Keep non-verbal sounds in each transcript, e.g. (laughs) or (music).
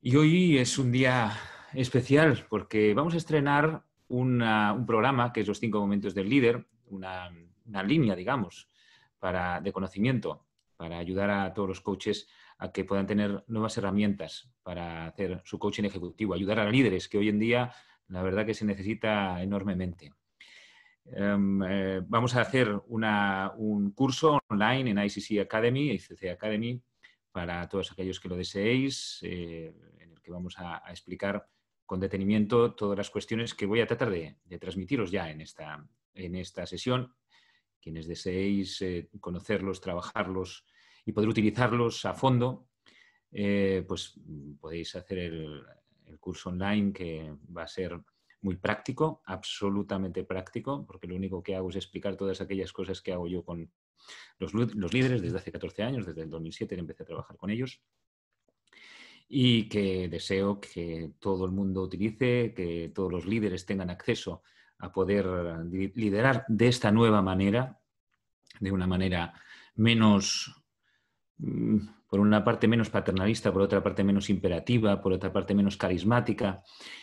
Y hoy es un día especial porque vamos a estrenar un programa que es Los cinco momentos del líder, una, línea, digamos, para, de conocimiento para ayudar a todos los coaches a que puedan tener nuevas herramientas para hacer su coaching ejecutivo, ayudar a líderes, que hoy en día la verdad que se necesita enormemente. Em, eh, vamos a hacer un curso online en ICC Academy, ICC Academy, para todos aquellos que lo deseéis, eh, en el que vamos a, explicar con detenimiento todas las cuestiones que voy a tratar de, transmitiros ya en esta, en esta sesión. Quienes deseéis eh, conocerlos, trabajarlos y poder utilizarlos a fondo, eh, pues podéis hacer el curso online que va a ser muy práctico, absolutamente práctico, porque lo único que hago es explicar todas aquellas cosas que hago yo con los, líderes desde hace 14 años, desde el 2007 empecé a trabajar con ellos y que deseo que todo el mundo utilice, que todos los líderes tengan acceso a poder liderar de esta nueva manera, de una manera menos mm, por una parte menos paternalista, por otra parte menos imperativa, por otra parte menos carismática,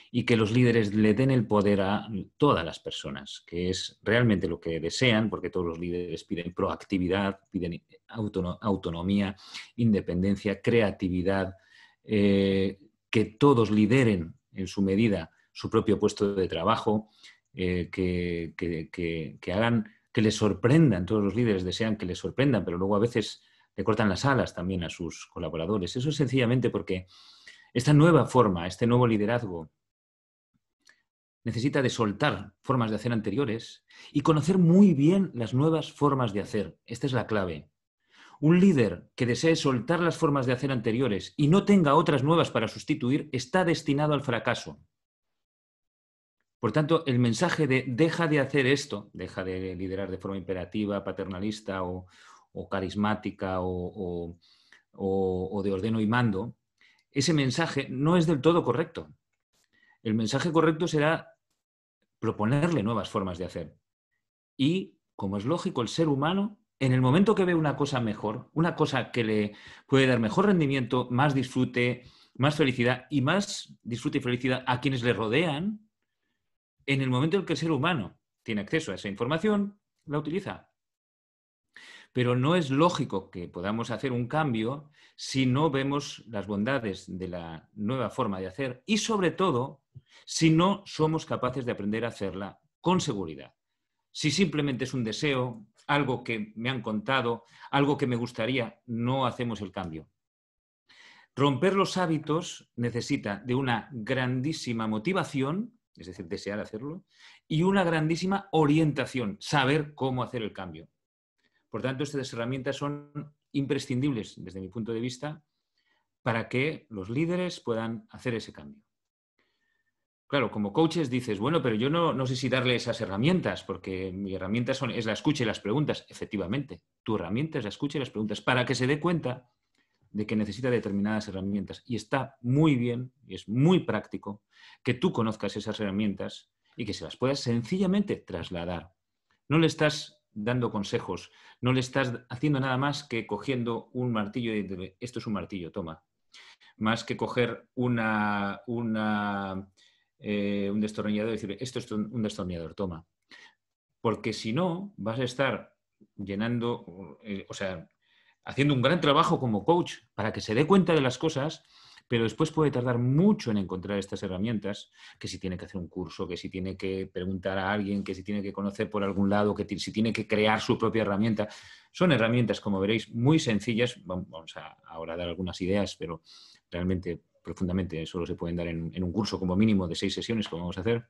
y que los líderes le den el poder a todas las personas, que es realmente lo que desean, porque todos los líderes piden proactividad, piden autonomía, independencia, creatividad, eh, que todos lideren en su medida su propio puesto de trabajo, eh, que, que hagan que les sorprendan, todos los líderes desean que les sorprendan, pero luego a veces le cortan las alas también a sus colaboradores. Eso es sencillamente porque esta nueva forma, este nuevo liderazgo, necesita de soltar formas de hacer anteriores y conocer muy bien las nuevas formas de hacer. Esta es la clave. Un líder que desee soltar las formas de hacer anteriores y no tenga otras nuevas para sustituir está destinado al fracaso. Por tanto, el mensaje de deja de hacer esto, deja de liderar de forma imperativa, paternalista o, o carismática o, de ordeno y mando, ese mensaje no es del todo correcto. El mensaje correcto será proponerle nuevas formas de hacer. Y, como es lógico, el ser humano, en el momento que ve una cosa mejor, una cosa que le puede dar mejor rendimiento, más disfrute, más felicidad y más disfrute y felicidad a quienes le rodean, en el momento en que el ser humano tiene acceso a esa información, la utiliza. Pero no es lógico que podamos hacer un cambio si no vemos las bondades de la nueva forma de hacer y sobre todo si no somos capaces de aprender a hacerla con seguridad. Si simplemente es un deseo, algo que me han contado, algo que me gustaría, no hacemos el cambio. Romper los hábitos necesita de una grandísima motivación, es decir, desear hacerlo, y una grandísima orientación, saber cómo hacer el cambio. Por tanto, estas herramientas son imprescindibles desde mi punto de vista para que los líderes puedan hacer ese cambio. Claro, como coaches dices, bueno, pero yo no, no sé si darle esas herramientas, porque mi herramienta son, es la escucha y las preguntas. Efectivamente, tu herramienta es la escucha y las preguntas para que se dé cuenta de que necesita determinadas herramientas. Y está muy bien, y es muy práctico, que tú conozcas esas herramientas y que se las puedas sencillamente trasladar. No le estás dando consejos, no le estás haciendo nada más que cogiendo un martillo y diciéndole, esto es un martillo, toma. Más que coger una, eh, un destornillador y decirle, esto es un destornillador, toma. Porque si no, vas a estar llenando, eh, o sea, haciendo un gran trabajo como coach para que se dé cuenta de las cosas pero después puede tardar mucho en encontrar estas herramientas, que si tiene que hacer un curso, que si tiene que preguntar a alguien, que si tiene que conocer por algún lado, que si tiene que crear su propia herramienta. Son herramientas, como veréis, muy sencillas. Vamos a ahora dar algunas ideas, pero realmente profundamente solo se pueden dar en, un curso como mínimo de seis sesiones, como vamos a hacer.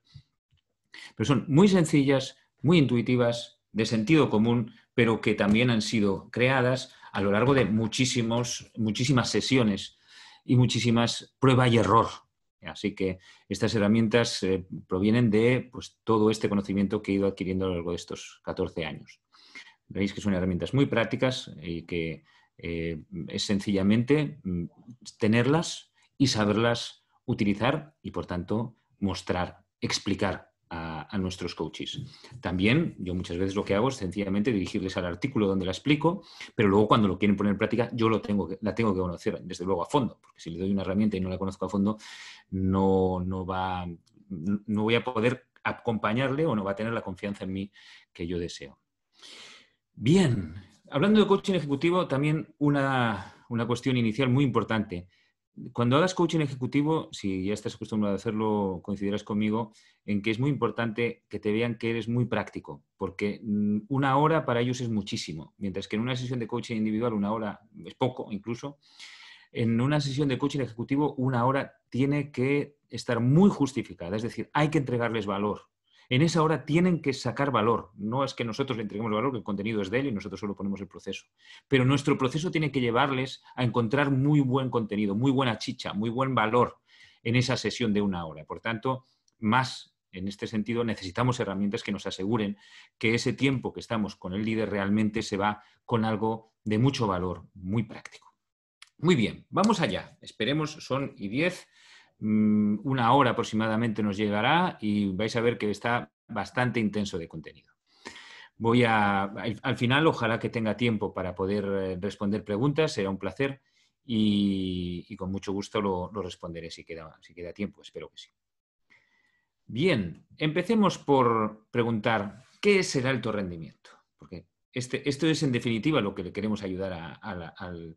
Pero son muy sencillas, muy intuitivas, de sentido común, pero que también han sido creadas a lo largo de muchísimos, muchísimas sesiones y muchísimas prueba y error. Así que estas herramientas eh, provienen de pues, todo este conocimiento que he ido adquiriendo a lo largo de estos 14 años. Veis que son herramientas muy prácticas y que eh, es sencillamente mm, tenerlas y saberlas utilizar y, por tanto, mostrar, explicar a, nuestros coaches. También yo muchas veces lo que hago es sencillamente dirigirles al artículo donde la explico, pero luego cuando lo quieren poner en práctica yo lo tengo la tengo que conocer, desde luego a fondo, porque si le doy una herramienta y no la conozco a fondo, no, no, va, voy a poder acompañarle o no va a tener la confianza en mí que yo deseo. Bien, hablando de coaching ejecutivo, también una, una cuestión inicial muy importante cuando hagas coaching ejecutivo, si ya estás acostumbrado a hacerlo, coincidirás conmigo en que es muy importante que te vean que eres muy práctico, porque mm, una hora para ellos es muchísimo, mientras que en una sesión de coaching individual una hora es poco incluso. En una sesión de coaching ejecutivo una hora tiene que estar muy justificada, es decir, hay que entregarles valor, en esa hora tienen que sacar valor. No es que nosotros le entreguemos valor, que el contenido es de él y nosotros solo ponemos el proceso. Pero nuestro proceso tiene que llevarles a encontrar muy buen contenido, muy buena chicha, muy buen valor en esa sesión de una hora. Por tanto, más en este sentido necesitamos herramientas que nos aseguren que ese tiempo que estamos con el líder realmente se va con algo de mucho valor, muy práctico. Muy bien, vamos allá. Esperemos, son y diez. Mm, una hora aproximadamente nos llegará y vais a ver que está bastante intenso de contenido. Voy a, al final, ojalá que tenga tiempo para poder eh, responder preguntas, será un placer y, con mucho gusto lo, responderé si queda, si queda tiempo, espero que sí. Bien, empecemos por preguntar, ¿qué es el alto rendimiento? Porque este, esto es en definitiva lo que le queremos ayudar al,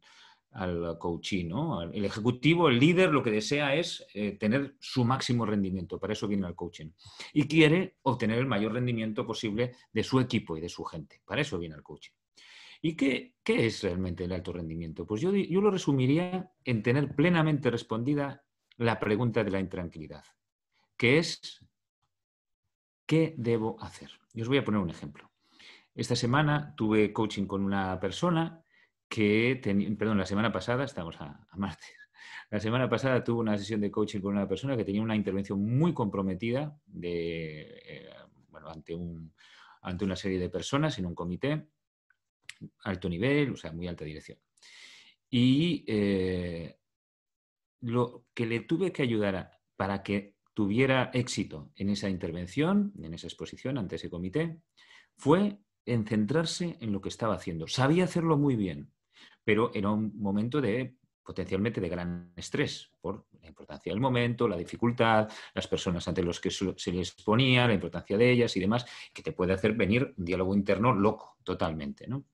al coaching, ¿no? El ejecutivo, el líder, lo que desea es eh, tener su máximo rendimiento, para eso viene al coaching. Y quiere obtener el mayor rendimiento posible de su equipo y de su gente, para eso viene al coaching. ¿Y qué, es realmente el alto rendimiento? Pues yo, yo lo resumiría en tener plenamente respondida la pregunta de la intranquilidad, que es, ¿qué debo hacer? Y os voy a poner un ejemplo. Esta semana tuve coaching con una persona que, la semana pasada, estamos a, martes, (laughs) la semana pasada tuve una sesión de coaching con una persona que tenía una intervención muy comprometida de, eh, ante, ante una serie de personas en un comité, alto nivel, o sea, muy alta dirección. Y eh, lo que le tuve que ayudar para que tuviera éxito en esa intervención, en esa exposición ante ese comité, fue en centrarse en lo que estaba haciendo. Sabía hacerlo muy bien, pero era un momento de potencialmente de gran estrés por la importancia del momento, la dificultad, las personas ante los que se les ponía, la importancia de ellas y demás, que te puede hacer venir un diálogo interno loco totalmente, ¿no?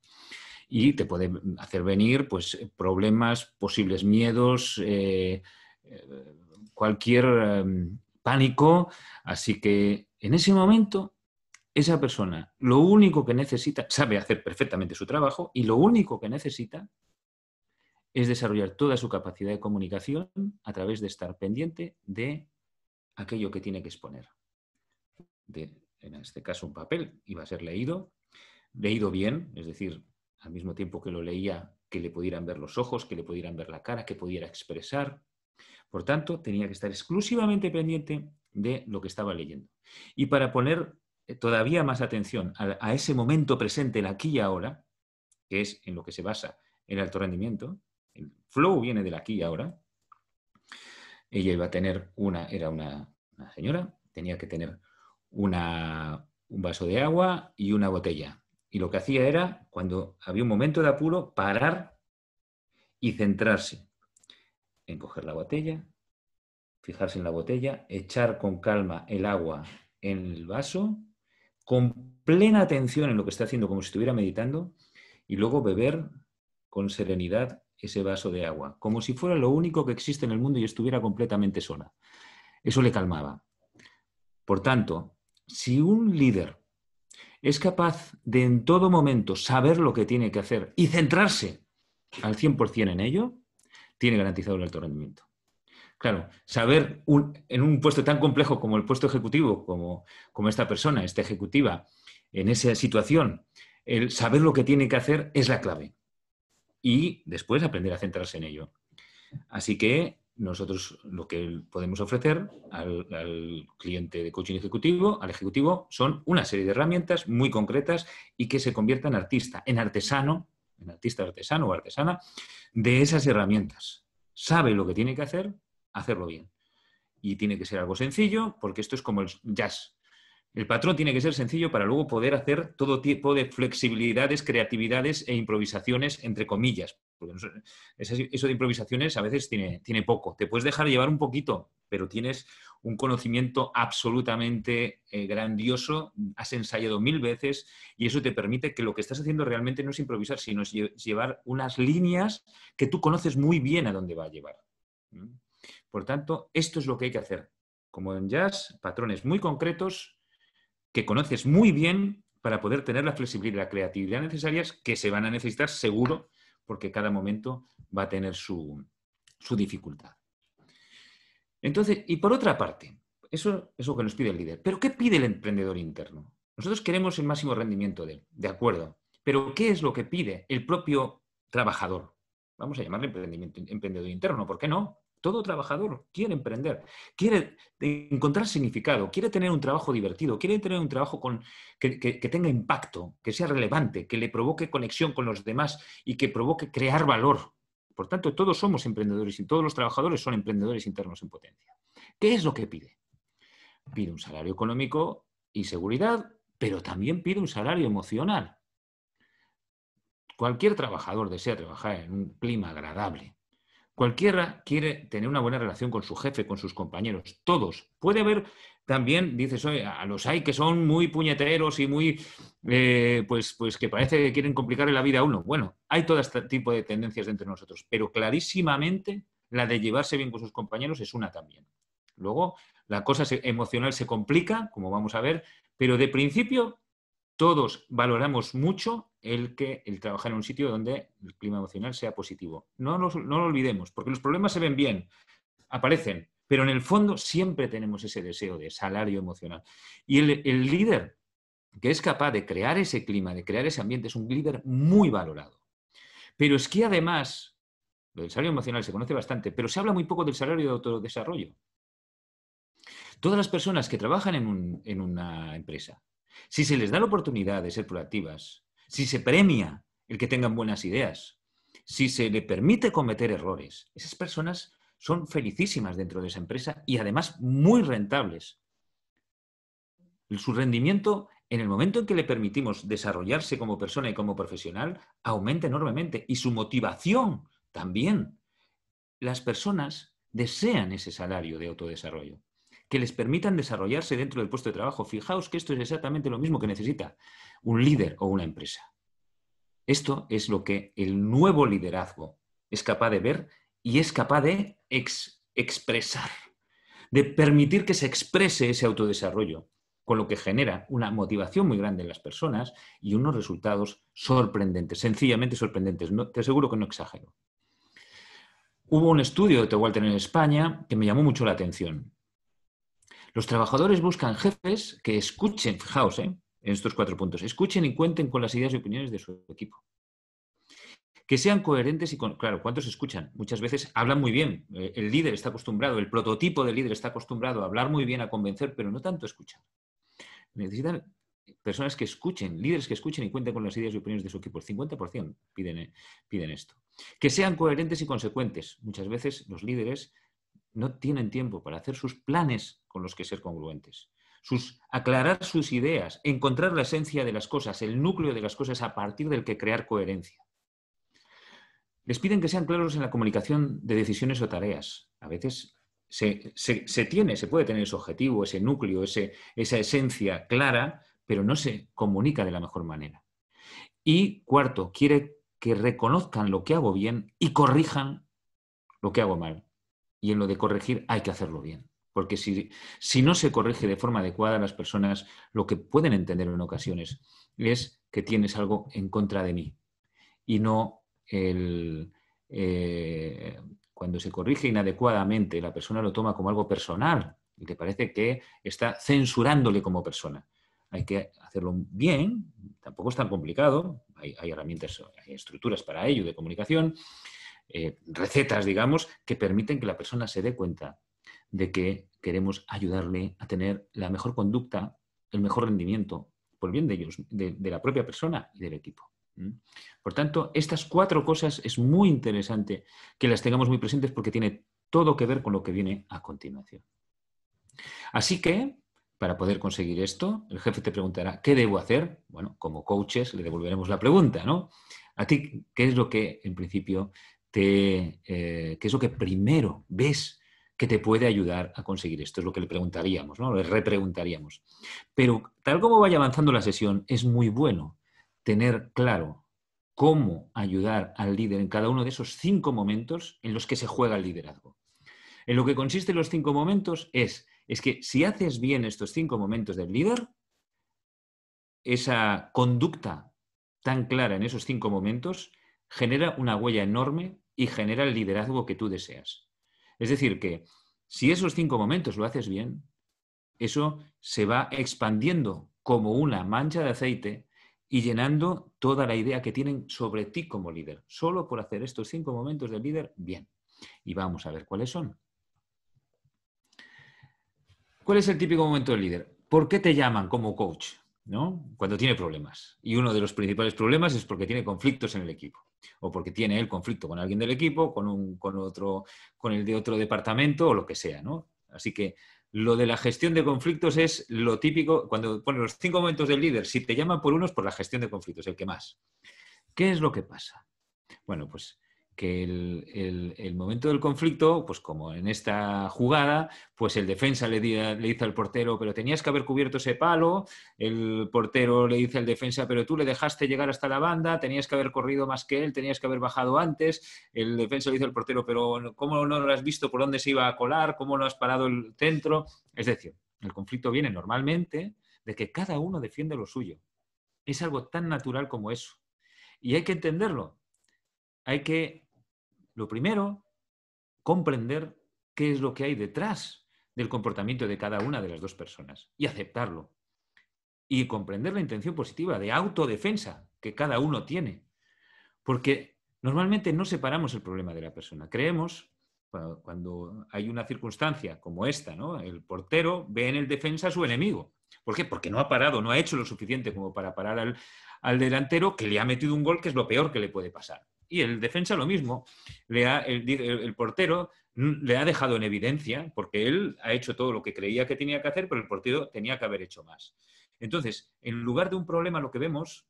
Y te puede hacer venir pues, problemas, posibles miedos, eh, eh, cualquier em, pánico. Así que en ese momento esa persona lo único que necesita, sabe hacer perfectamente su trabajo y lo único que necesita es desarrollar toda su capacidad de comunicación a través de estar pendiente de aquello que tiene que exponer. en este caso, un papel iba a ser leído, leído bien, es decir, al mismo tiempo que lo leía, que le pudieran ver los ojos, que le pudieran ver la cara, que pudiera expresar. Por tanto, tenía que estar exclusivamente pendiente de lo que estaba leyendo. Y para poner eh, todavía más atención a, ese momento presente, el aquí y ahora, que es en lo que se basa el alto rendimiento. El flow viene del aquí y ahora. Ella iba a tener una, era una, señora, tenía que tener un vaso de agua y una botella. Y lo que hacía era, cuando había un momento de apuro, parar y centrarse en coger la botella, fijarse en la botella, echar con calma el agua en el vaso con plena atención en lo que está haciendo, como si estuviera meditando, y luego beber con serenidad ese vaso de agua, como si fuera lo único que existe en el mundo y estuviera completamente sola. Eso le calmaba. Por tanto, si un líder es capaz de en todo momento saber lo que tiene que hacer y centrarse al 100% en ello, tiene garantizado el alto rendimiento. Claro, saber en un puesto tan complejo como el puesto ejecutivo, como, esta persona, esta ejecutiva, en esa situación, el saber lo que tiene que hacer es la clave. Y después aprender a centrarse en ello. Así que nosotros lo que podemos ofrecer al, al, cliente de coaching ejecutivo, al ejecutivo, son una serie de herramientas muy concretas y que se convierta en artista, en artesano, en artista artesano o artesana de esas herramientas. Sabe lo que tiene que hacer, hacerlo bien. Y tiene que ser algo sencillo, porque esto es como el jazz. El patrón tiene que ser sencillo para luego poder hacer todo tipo de flexibilidades, creatividades e improvisaciones, entre comillas. Porque eso de improvisaciones a veces tiene, poco. Te puedes dejar llevar un poquito, pero tienes un conocimiento absolutamente eh, grandioso, has ensayado mil veces y eso te permite que lo que estás haciendo realmente no es improvisar, sino llevar unas líneas que tú conoces muy bien a dónde va a llevar. ¿Mm? Por tanto, esto es lo que hay que hacer. Como en jazz, patrones muy concretos que conoces muy bien para poder tener la flexibilidad y la creatividad necesarias que se van a necesitar seguro porque cada momento va a tener su, dificultad. Entonces, y por otra parte, eso es lo que nos pide el líder. Pero ¿qué pide el emprendedor interno? Nosotros queremos el máximo rendimiento de de acuerdo. Pero ¿qué es lo que pide el propio trabajador? Vamos a llamarle emprendimiento, emprendedor interno, ¿por qué no? Todo trabajador quiere emprender, quiere encontrar significado, quiere tener un trabajo divertido, quiere tener un trabajo que, que, tenga impacto, que sea relevante, que le provoque conexión con los demás y que provoque crear valor. Por tanto, todos somos emprendedores y todos los trabajadores son emprendedores internos en potencia. ¿Qué es lo que pide? Pide un salario económico y seguridad, pero también pide un salario emocional. Cualquier trabajador desea trabajar en un clima agradable, Cualquiera quiere tener una buena relación con su jefe, con sus compañeros, todos. Puede haber también, dices, a los hay que son muy puñeteros y muy, eh, pues, pues que parece que quieren complicarle la vida a uno. Bueno, hay todo este tipo de tendencias entre nosotros, pero clarísimamente la de llevarse bien con sus compañeros es una también. Luego, la cosa emocional se complica, como vamos a ver, pero de principio todos valoramos mucho el que el trabajar en un sitio donde el clima emocional sea positivo. No, lo olvidemos, porque los problemas se ven bien, aparecen, pero en el fondo siempre tenemos ese deseo de salario emocional. Y el, líder que es capaz de crear ese clima, de crear ese ambiente, es un líder muy valorado. Pero es que además, el salario emocional se conoce bastante, pero se habla muy poco del salario de autodesarrollo. Todas las personas que trabajan en una empresa, si se les da la oportunidad de ser proactivas, si se premia el que tengan buenas ideas, si se le permite cometer errores, esas personas son felicísimas dentro de esa empresa y además muy rentables. Su rendimiento, en el momento en que le permitimos desarrollarse como persona y como profesional, aumenta enormemente y su motivación también. Las personas desean ese salario de autodesarrollo que les permitan desarrollarse dentro del puesto de trabajo. Fijaos que esto es exactamente lo mismo que necesita un líder o una empresa. Esto es lo que el nuevo liderazgo es capaz de ver y es capaz de expresar, de permitir que se exprese ese autodesarrollo, con lo que genera una motivación muy grande en las personas y unos resultados sorprendentes, sencillamente sorprendentes. No, te aseguro que no exagero. Hubo un estudio de Walter en España que me llamó mucho la atención. Los trabajadores buscan jefes que escuchen, fijaos, ¿eh? en estos cuatro puntos, escuchen y cuenten con las ideas y opiniones de su equipo. Que sean coherentes y, con... claro, ¿cuántos escuchan? Muchas veces hablan muy bien, eh, el líder está acostumbrado, el prototipo de líder está acostumbrado a hablar muy bien, a convencer, pero no tanto escuchar. Necesitan personas que escuchen, líderes que escuchen y cuenten con las ideas y opiniones de su equipo. El 50% eh, piden esto. Que sean coherentes y consecuentes. Muchas veces los líderes no tienen tiempo para hacer sus planes con los que ser congruentes. Sus, aclarar sus ideas, encontrar la esencia de las cosas, el núcleo de las cosas a partir del que crear coherencia. Les piden que sean claros en la comunicación de decisiones o tareas. A veces se, tiene, se puede tener ese objetivo, ese núcleo, esa esencia clara, pero no se comunica de la mejor manera. Y cuarto, quiere que reconozcan lo que hago bien y corrijan lo que hago mal y en lo de corregir hay que hacerlo bien. Porque si, no se corrige de forma adecuada, las personas lo que pueden entender en ocasiones es que tienes algo en contra de mí y no el... Eh, cuando se corrige inadecuadamente, la persona lo toma como algo personal y te parece que está censurándole como persona. Hay que hacerlo bien, tampoco es tan complicado, hay, hay herramientas, hay estructuras para ello de comunicación, eh, recetas, digamos, que permiten que la persona se dé cuenta de que queremos ayudarle a tener la mejor conducta, el mejor rendimiento, por bien de ellos, de, de la propia persona y del equipo. Por tanto, estas cuatro cosas es muy interesante que las tengamos muy presentes porque tiene todo que ver con lo que viene a continuación. Así que, para poder conseguir esto, el jefe te preguntará, ¿qué debo hacer? Bueno, como coaches le devolveremos la pregunta, ¿no? A ti, ¿qué es lo que en principio te, eh, qué es lo que primero ves que te puede ayudar a conseguir esto. Es lo que le preguntaríamos, ¿no? Le repreguntaríamos. Pero tal como vaya avanzando la sesión, es muy bueno tener claro cómo ayudar al líder en cada uno de esos cinco momentos en los que se juega el liderazgo. En lo que consisten los cinco momentos es, es que si haces bien estos cinco momentos del líder, esa conducta tan clara en esos cinco momentos genera una huella enorme y genera el liderazgo que tú deseas. Es decir, que si esos cinco momentos lo haces bien, eso se va expandiendo como una mancha de aceite y llenando toda la idea que tienen sobre ti como líder, solo por hacer estos cinco momentos del líder bien. Y vamos a ver cuáles son. ¿Cuál es el típico momento del líder? ¿Por qué te llaman como coach? ¿no? Cuando tiene problemas. Y uno de los principales problemas es porque tiene conflictos en el equipo o porque tiene el conflicto con alguien del equipo, con, un, con, otro, con el de otro departamento o lo que sea. ¿no? Así que lo de la gestión de conflictos es lo típico, cuando pones los cinco momentos del líder, si te llaman por unos, por la gestión de conflictos, el que más. ¿Qué es lo que pasa? Bueno, pues que el, momento del conflicto, pues como en esta jugada, pues el defensa le, le, dice al portero, pero tenías que haber cubierto ese palo, el portero le dice al defensa, pero tú le dejaste llegar hasta la banda, tenías que haber corrido más que él, tenías que haber bajado antes, el defensa le dice al portero, pero ¿cómo no lo has visto por dónde se iba a colar? ¿Cómo no has parado el centro? Es decir, el conflicto viene normalmente de que cada uno defiende lo suyo. Es algo tan natural como eso. Y hay que entenderlo. Hay que lo primero, comprender qué es lo que hay detrás del comportamiento de cada una de las dos personas y aceptarlo. Y comprender la intención positiva de autodefensa que cada uno tiene. Porque normalmente no separamos el problema de la persona. Creemos, cuando hay una circunstancia como esta, ¿no? el portero ve en el defensa a su enemigo. ¿Por qué? Porque no ha parado, no ha hecho lo suficiente como para parar al, al delantero que le ha metido un gol que es lo peor que le puede pasar. Y el defensa lo mismo. Le el, portero le ha dejado en evidencia, porque él ha hecho todo lo que creía que tenía que hacer, pero el portero tenía que haber hecho más. Entonces, en lugar de un problema, lo que vemos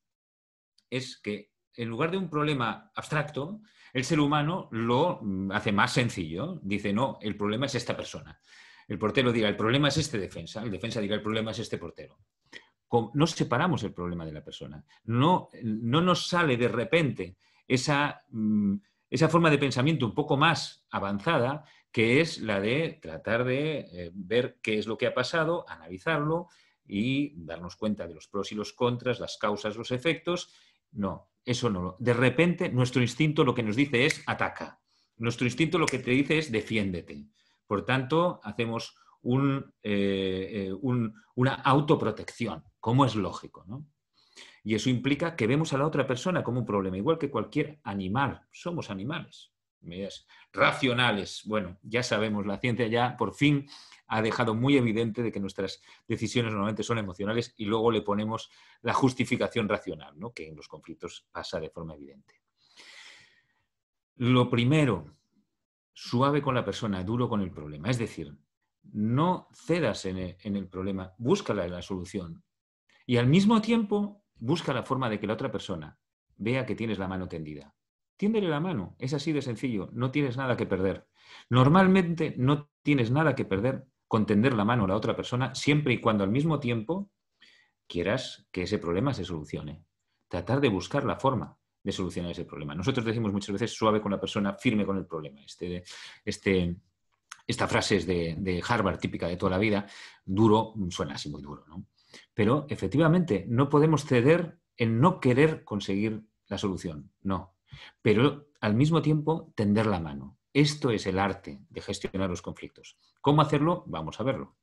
es que, en lugar de un problema abstracto, el ser humano lo mm, hace más sencillo. Dice, no, el problema es esta persona. El portero dirá, el problema es este defensa. El defensa dirá, el problema es este portero no separamos el problema de la persona. No, no nos sale de repente Mm, esa, forma de pensamiento un poco más avanzada, que es la de tratar de eh, ver qué es lo que ha pasado, analizarlo y darnos cuenta de los pros y los contras, las causas, los efectos. No, eso no. De repente nuestro instinto lo que nos dice es ataca. Nuestro instinto lo que te dice es defiéndete. Por tanto, hacemos eh, eh, una autoprotección, como es lógico. ¿no? Y eso implica que vemos a la otra persona como un problema, igual que cualquier animal. Somos animales. Medidas racionales. Bueno, ya sabemos, la ciencia ya por fin ha dejado muy evidente de que nuestras decisiones normalmente son emocionales y luego le ponemos la justificación racional, ¿no? que en los conflictos pasa de forma evidente. Lo primero, suave con la persona, duro con el problema. Es decir, no cedas en el, problema, búscala en la solución. Y al mismo tiempo, Busca la forma de que la otra persona vea que tienes la mano tendida. Tiéndele la mano, es así de sencillo, no tienes nada que perder. Normalmente no tienes nada que perder con tender la mano a la otra persona siempre y cuando al mismo tiempo quieras que ese problema se solucione. Tratar de buscar la forma de solucionar ese problema. Nosotros decimos muchas veces suave con la persona, firme con el problema. Este, este esta frase es de, de Harvard, típica de toda la vida, duro, suena así muy duro, ¿no? Pero efectivamente, no podemos ceder en no querer conseguir la solución, no. Pero al mismo tiempo, tender la mano. Esto es el arte de gestionar los conflictos. ¿Cómo hacerlo? Vamos a verlo.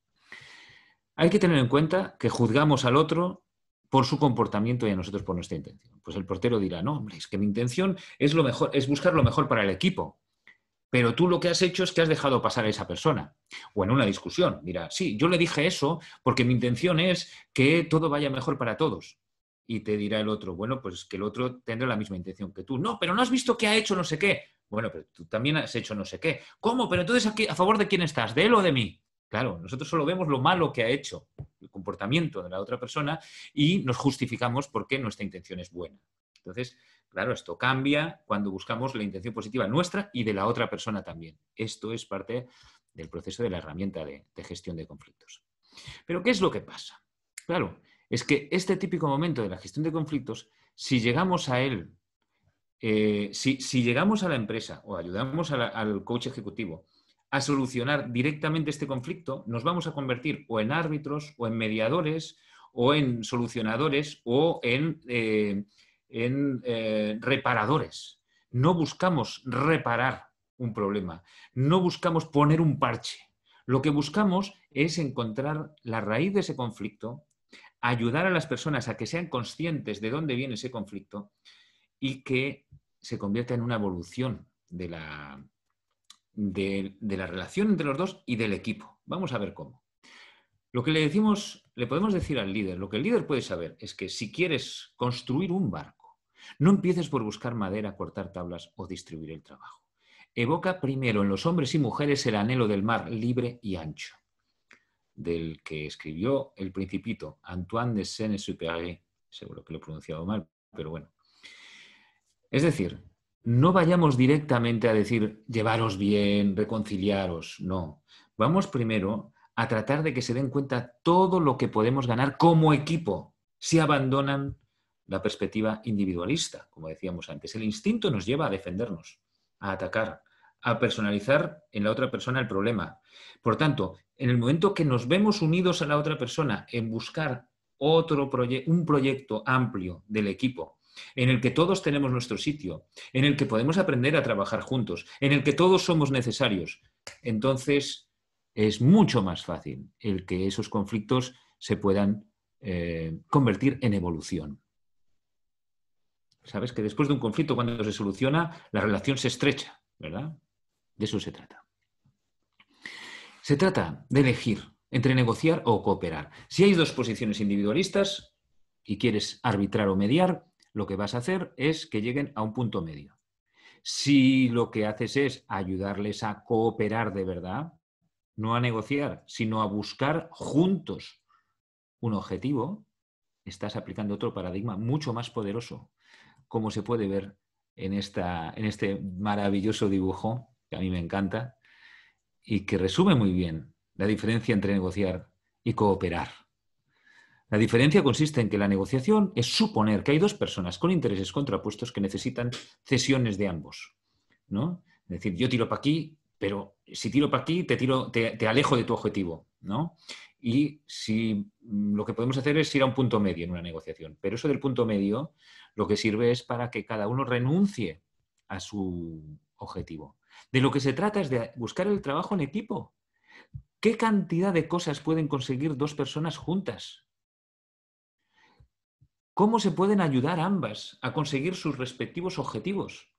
Hay que tener en cuenta que juzgamos al otro por su comportamiento y a nosotros por nuestra intención. Pues el portero dirá, no, hombre, es que mi intención es, lo mejor, es buscar lo mejor para el equipo pero tú lo que has hecho es que has dejado pasar a esa persona. O en una discusión, Mira, sí, yo le dije eso porque mi intención es que todo vaya mejor para todos. Y te dirá el otro, bueno, pues que el otro tendrá la misma intención que tú. No, pero no has visto que ha hecho no sé qué. Bueno, pero tú también has hecho no sé qué. ¿Cómo? Pero entonces, ¿a favor de quién estás? ¿De él o de mí? Claro, nosotros solo vemos lo malo que ha hecho, el comportamiento de la otra persona, y nos justificamos porque nuestra intención es buena. Entonces, Claro, esto cambia cuando buscamos la intención positiva nuestra y de la otra persona también. Esto es parte del proceso de la herramienta de, gestión de conflictos. Pero, ¿qué es lo que pasa? Claro, es que este típico momento de la gestión de conflictos, si llegamos a él, eh, si, llegamos a la empresa o ayudamos al coach ejecutivo a solucionar directamente este conflicto, nos vamos a convertir o en árbitros o en mediadores o en solucionadores o en eh, en eh, reparadores. No buscamos reparar un problema, no buscamos poner un parche. Lo que buscamos es encontrar la raíz de ese conflicto, ayudar a las personas a que sean conscientes de dónde viene ese conflicto y que se convierta en una evolución de la, de la relación entre los dos y del equipo. Vamos a ver cómo. Lo que le decimos, le podemos decir al líder, lo que el líder puede saber es que si quieres construir un barco, no empieces por buscar madera, cortar tablas o distribuir el trabajo. Evoca primero en los hombres y mujeres el anhelo del mar libre y ancho, del que escribió el principito Antoine de Saint-Exupéry, seguro que lo he pronunciado mal, pero bueno. Es decir, no vayamos directamente a decir llevaros bien, reconciliaros, no. Vamos primero a tratar de que se den cuenta todo lo que podemos ganar como equipo si abandonan la perspectiva individualista, como decíamos antes. El instinto nos lleva a defendernos, a atacar, a personalizar en la otra persona el problema. Por tanto, en el momento que nos vemos unidos a la otra persona en buscar otro un proyecto amplio del equipo, en el que todos tenemos nuestro sitio, en el que podemos aprender a trabajar juntos, en el que todos somos necesarios, entonces es mucho más fácil el que esos conflictos se puedan eh, convertir en evolución. ¿Sabes? Que después de un conflicto, cuando se soluciona, la relación se estrecha, ¿verdad? De eso se trata. Se trata de elegir entre negociar o cooperar. Si hay dos posiciones individualistas y quieres arbitrar o mediar, lo que vas a hacer es que lleguen a un punto medio. Si lo que haces es ayudarles a cooperar de verdad, no a negociar, sino a buscar juntos un objetivo, estás aplicando otro paradigma mucho más poderoso, como se puede ver en, esta, en este maravilloso dibujo, que a mí me encanta, y que resume muy bien la diferencia entre negociar y cooperar. La diferencia consiste en que la negociación es suponer que hay dos personas con intereses contrapuestos que necesitan cesiones de ambos. ¿no? Es decir, yo tiro para aquí, pero si tiro para aquí, te, tiro, te, alejo de tu objetivo. ¿no? Y si mm, lo que podemos hacer es ir a un punto medio en una negociación. Pero eso del punto medio lo que sirve es para que cada uno renuncie a su objetivo. De lo que se trata es de buscar el trabajo en equipo. ¿Qué cantidad de cosas pueden conseguir dos personas juntas? ¿Cómo se pueden ayudar ambas a conseguir sus respectivos objetivos?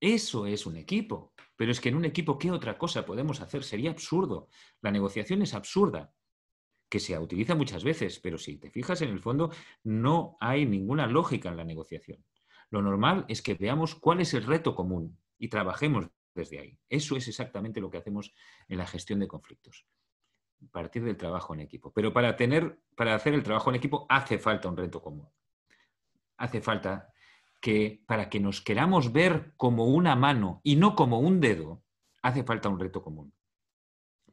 Eso es un equipo. Pero es que en un equipo, ¿qué otra cosa podemos hacer? Sería absurdo. La negociación es absurda que se utiliza muchas veces, pero si te fijas en el fondo, no hay ninguna lógica en la negociación. Lo normal es que veamos cuál es el reto común y trabajemos desde ahí. Eso es exactamente lo que hacemos en la gestión de conflictos, a partir del trabajo en equipo. Pero para, tener, para hacer el trabajo en equipo hace falta un reto común. Hace falta que para que nos queramos ver como una mano y no como un dedo, hace falta un reto común.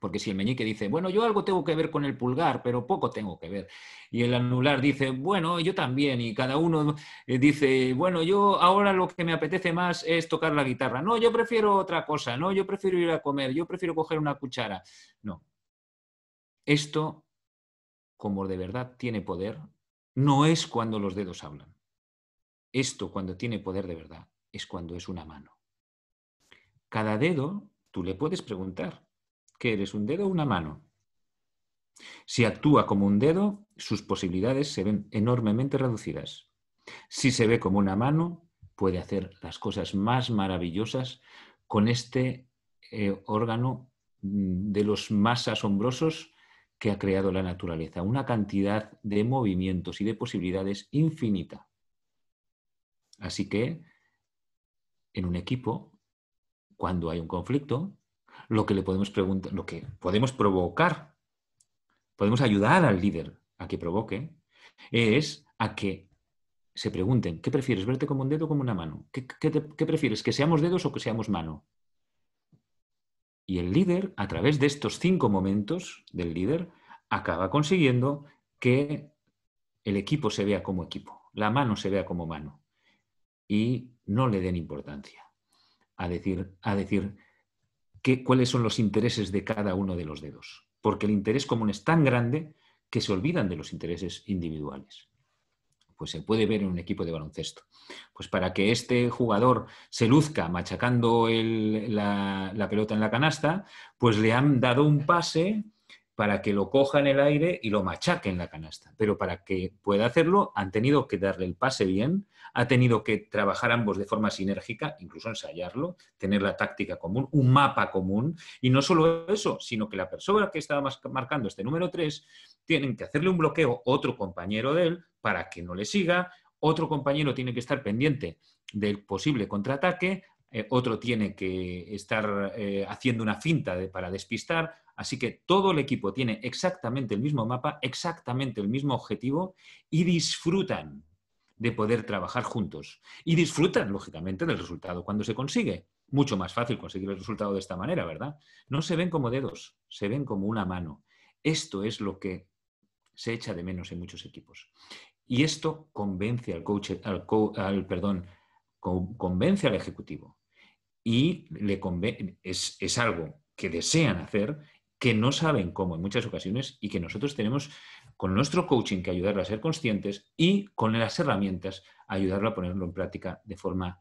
Porque si el meñique dice, bueno, yo algo tengo que ver con el pulgar, pero poco tengo que ver. Y el anular dice, bueno, yo también. Y cada uno eh, dice, bueno, yo ahora lo que me apetece más es tocar la guitarra. No, yo prefiero otra cosa. No, yo prefiero ir a comer. Yo prefiero coger una cuchara. No. Esto, como de verdad tiene poder, no es cuando los dedos hablan. Esto, cuando tiene poder de verdad, es cuando es una mano. Cada dedo, tú le puedes preguntar, ¿Qué eres, un dedo o una mano? Si actúa como un dedo, sus posibilidades se ven enormemente reducidas. Si se ve como una mano, puede hacer las cosas más maravillosas con este eh, órgano mm, de los más asombrosos que ha creado la naturaleza. Una cantidad de movimientos y de posibilidades infinita. Así que, en un equipo, cuando hay un conflicto, lo que le podemos preguntar, lo que podemos provocar, podemos ayudar al líder a que provoque, es a que se pregunten, ¿qué prefieres, verte como un dedo o como una mano? ¿Qué, prefieres, que seamos dedos o que seamos mano? Y el líder, a través de estos cinco momentos del líder, acaba consiguiendo que el equipo se vea como equipo, la mano se vea como mano y no le den importancia a decir, a decir cuáles son los intereses de cada uno de los dedos, porque el interés común es tan grande que se olvidan de los intereses individuales. Pues se puede ver en un equipo de baloncesto. Pues para que este jugador se luzca machacando la, la pelota en la canasta, pues le han dado un pase para que lo coja en el aire y lo machaque en la canasta. Pero para que pueda hacerlo, han tenido que darle el pase bien, ha tenido que trabajar ambos de forma sinérgica, incluso ensayarlo, tener la táctica común, un mapa común, y no solo eso, sino que la persona que estaba marcando este número 3, tienen que hacerle un bloqueo otro compañero de él para que no le siga, otro compañero tiene que estar pendiente del posible contraataque, eh, otro tiene que estar eh, haciendo una finta para despistar, así que todo el equipo tiene exactamente el mismo mapa, exactamente el mismo objetivo y disfrutan de poder trabajar juntos y disfrutan, lógicamente, del resultado cuando se consigue. Mucho más fácil conseguir el resultado de esta manera, ¿verdad? No se ven como dedos, se ven como una mano. Esto es lo que se echa de menos en muchos equipos. Y esto convence al coach, al, perdón, convence al ejecutivo y le es, es algo que desean hacer que no saben cómo en muchas ocasiones y que nosotros tenemos con nuestro coaching que ayudarlo a ser conscientes y con las herramientas ayudarlo a ponerlo en práctica de forma,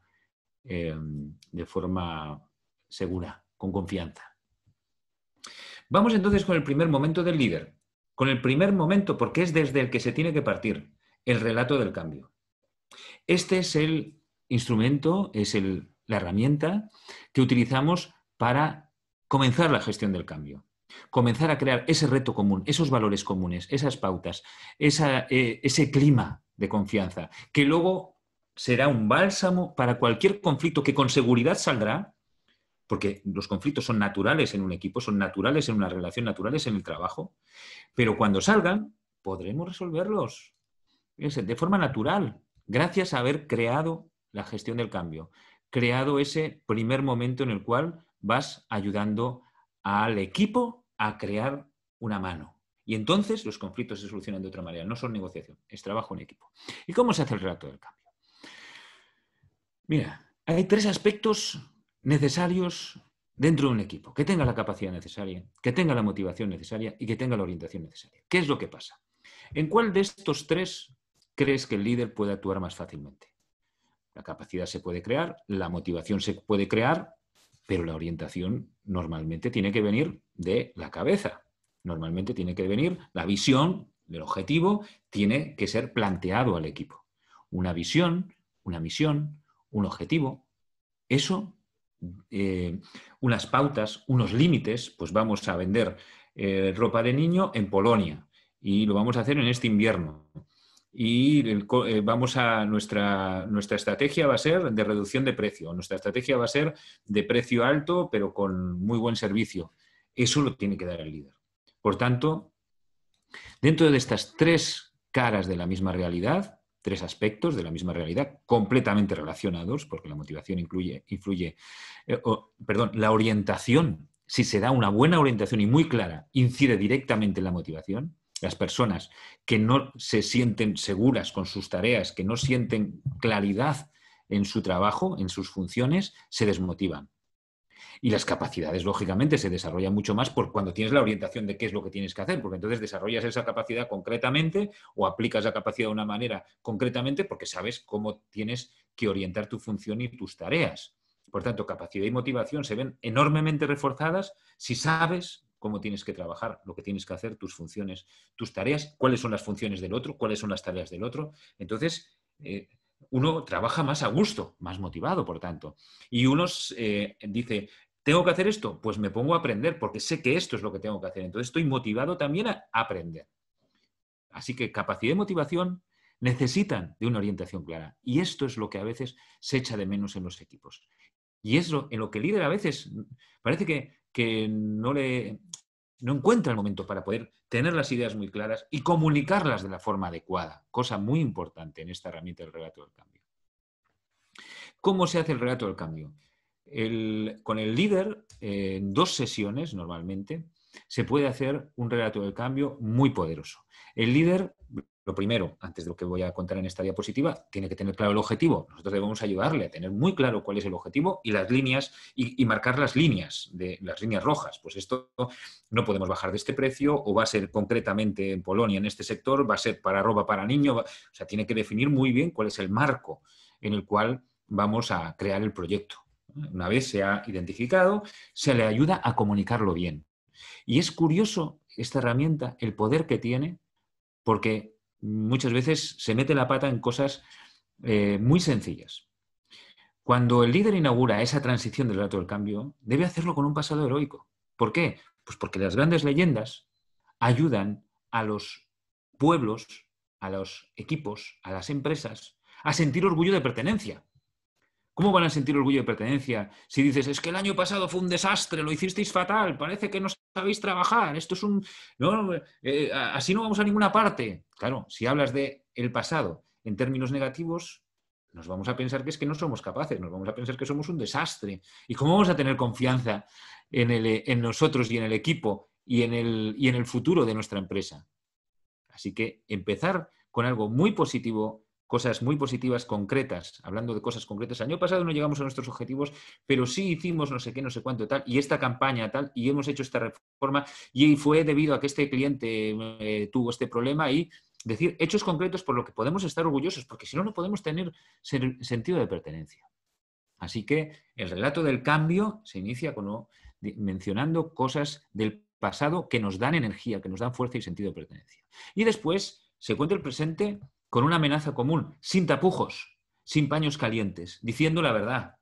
em, de forma segura, con confianza. Vamos entonces con el primer momento del líder, con el primer momento, porque es desde el que se tiene que partir, el relato del cambio. Este es el instrumento, es la herramienta que utilizamos para comenzar la gestión del cambio comenzar a crear ese reto común, esos valores comunes, esas pautas, eh, ese clima de confianza, que luego será un bálsamo para cualquier conflicto que con seguridad saldrá, porque los conflictos son naturales en un equipo, son naturales en una relación, naturales en el trabajo, pero cuando salgan podremos resolverlos de forma natural, gracias a haber creado la gestión del cambio, creado ese primer momento en el cual vas ayudando al equipo a crear una mano. Y entonces los conflictos se solucionan de otra manera, no son negociación, es trabajo en equipo. ¿Y cómo se hace el relato del cambio? Mira, hay tres aspectos necesarios dentro de un equipo, que tenga la capacidad necesaria, que tenga la motivación necesaria y que tenga la orientación necesaria. ¿Qué es lo que pasa? ¿En cuál de estos tres crees que el líder puede actuar más fácilmente? La capacidad se puede crear, la motivación se puede crear pero la orientación normalmente tiene que venir de la cabeza, normalmente tiene que venir la visión del objetivo, tiene que ser planteado al equipo. Una visión, una misión, un objetivo, eso, eh, unas pautas, unos límites, pues vamos a vender eh, ropa de niño en Polonia y lo vamos a hacer en este invierno y eh, vamos a nuestra, estrategia va a ser de reducción de precio. Nuestra estrategia va a ser de precio alto, pero con muy buen servicio. Eso lo tiene que dar el líder. Por tanto, dentro de estas tres caras de la misma realidad, tres aspectos de la misma realidad completamente relacionados, porque la motivación incluye, influye, eh, perdón, la orientación, si se da una buena orientación y muy clara, incide directamente en la motivación, las personas que no se sienten seguras con sus tareas, que no sienten claridad en su trabajo, en sus funciones, se desmotivan. Y las capacidades, lógicamente, se desarrollan mucho más por cuando tienes la orientación de qué es lo que tienes que hacer, porque entonces desarrollas esa capacidad concretamente o aplicas la capacidad de una manera concretamente porque sabes cómo tienes que orientar tu función y tus tareas. Por tanto, capacidad y motivación se ven enormemente reforzadas si sabes cómo tienes que trabajar, lo que tienes que hacer, tus funciones, tus tareas, cuáles son las funciones del otro, cuáles son las tareas del otro. Entonces, eh, uno trabaja más a gusto, más motivado, por tanto. Y uno eh, dice, ¿tengo que hacer esto? Pues me pongo a aprender porque sé que esto es lo que tengo que hacer. Entonces, estoy motivado también a aprender. Así que capacidad y motivación necesitan de una orientación clara. Y esto es lo que a veces se echa de menos en los equipos. Y es lo, en lo que el líder a veces parece que que no le no encuentra el momento para poder tener las ideas muy claras y comunicarlas de la forma adecuada, cosa muy importante en esta herramienta del relato del cambio. ¿Cómo se hace el relato del cambio? con el líder, eh, en dos sesiones normalmente, se puede hacer un relato del cambio muy poderoso. El líder lo primero, antes de lo que voy a contar en esta diapositiva, tiene que tener claro el objetivo. Nosotros debemos ayudarle a tener muy claro cuál es el objetivo y las líneas y, marcar las líneas de las líneas rojas. Pues esto no podemos bajar de este precio o va a ser concretamente en Polonia en este sector, va a ser para ropa para niño, o sea, tiene que definir muy bien cuál es el marco en el cual vamos a crear el proyecto. Una vez se ha identificado, se le ayuda a comunicarlo bien. Y es curioso esta herramienta, el poder que tiene, porque muchas veces se mete la pata en cosas eh, muy sencillas. Cuando el líder inaugura esa transición del relato del cambio, debe hacerlo con un pasado heroico. ¿Por qué? Pues porque las grandes leyendas ayudan a los pueblos, a los equipos, a las empresas, a sentir orgullo de pertenencia. ¿Cómo van a sentir orgullo de pertenencia si dices, es que el año pasado fue un desastre, lo hicisteis fatal, parece que no sabéis trabajar, esto es un... No, eh, eh, así no vamos a ninguna parte. Claro, si hablas de el pasado en términos negativos, nos vamos a pensar que es que no somos capaces, nos vamos a pensar que somos un desastre. ¿Y cómo vamos a tener confianza en, el, eh, en nosotros y en el equipo y en el, y en el futuro de nuestra empresa? Así que empezar con algo muy positivo cosas muy positivas, concretas, hablando de cosas concretas. año pasado no llegamos a nuestros objetivos, pero sí hicimos no sé qué, no sé cuánto tal, y esta campaña tal, y hemos hecho esta reforma, y fue debido a que este cliente eh, tuvo este problema y decir hechos concretos por los que podemos estar orgullosos, porque si no, no podemos tener sentido de pertenencia. Así que el relato del cambio se inicia con, mencionando cosas del pasado que nos dan energía, que nos dan fuerza y sentido de pertenencia. Y después se cuenta el presente con una amenaza común, sin tapujos, sin paños calientes, diciendo la verdad.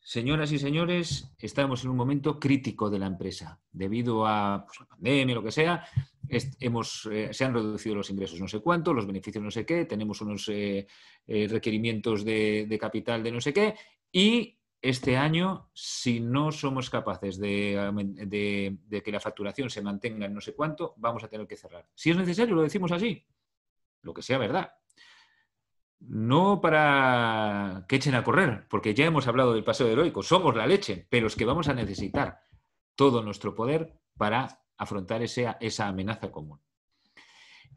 Señoras y señores, estamos en un momento crítico de la empresa. Debido a pues, la pandemia, lo que sea, eh, se han reducido los ingresos no sé cuánto, los beneficios no sé qué, tenemos unos eh, eh, requerimientos de, capital de no sé qué y este año, si no somos capaces de, que la facturación se mantenga en no sé cuánto, vamos a tener que cerrar. Si es necesario, lo decimos así lo que sea verdad. No para que echen a correr, porque ya hemos hablado del paseo heroico, somos la leche, pero es que vamos a necesitar todo nuestro poder para afrontar esa amenaza común.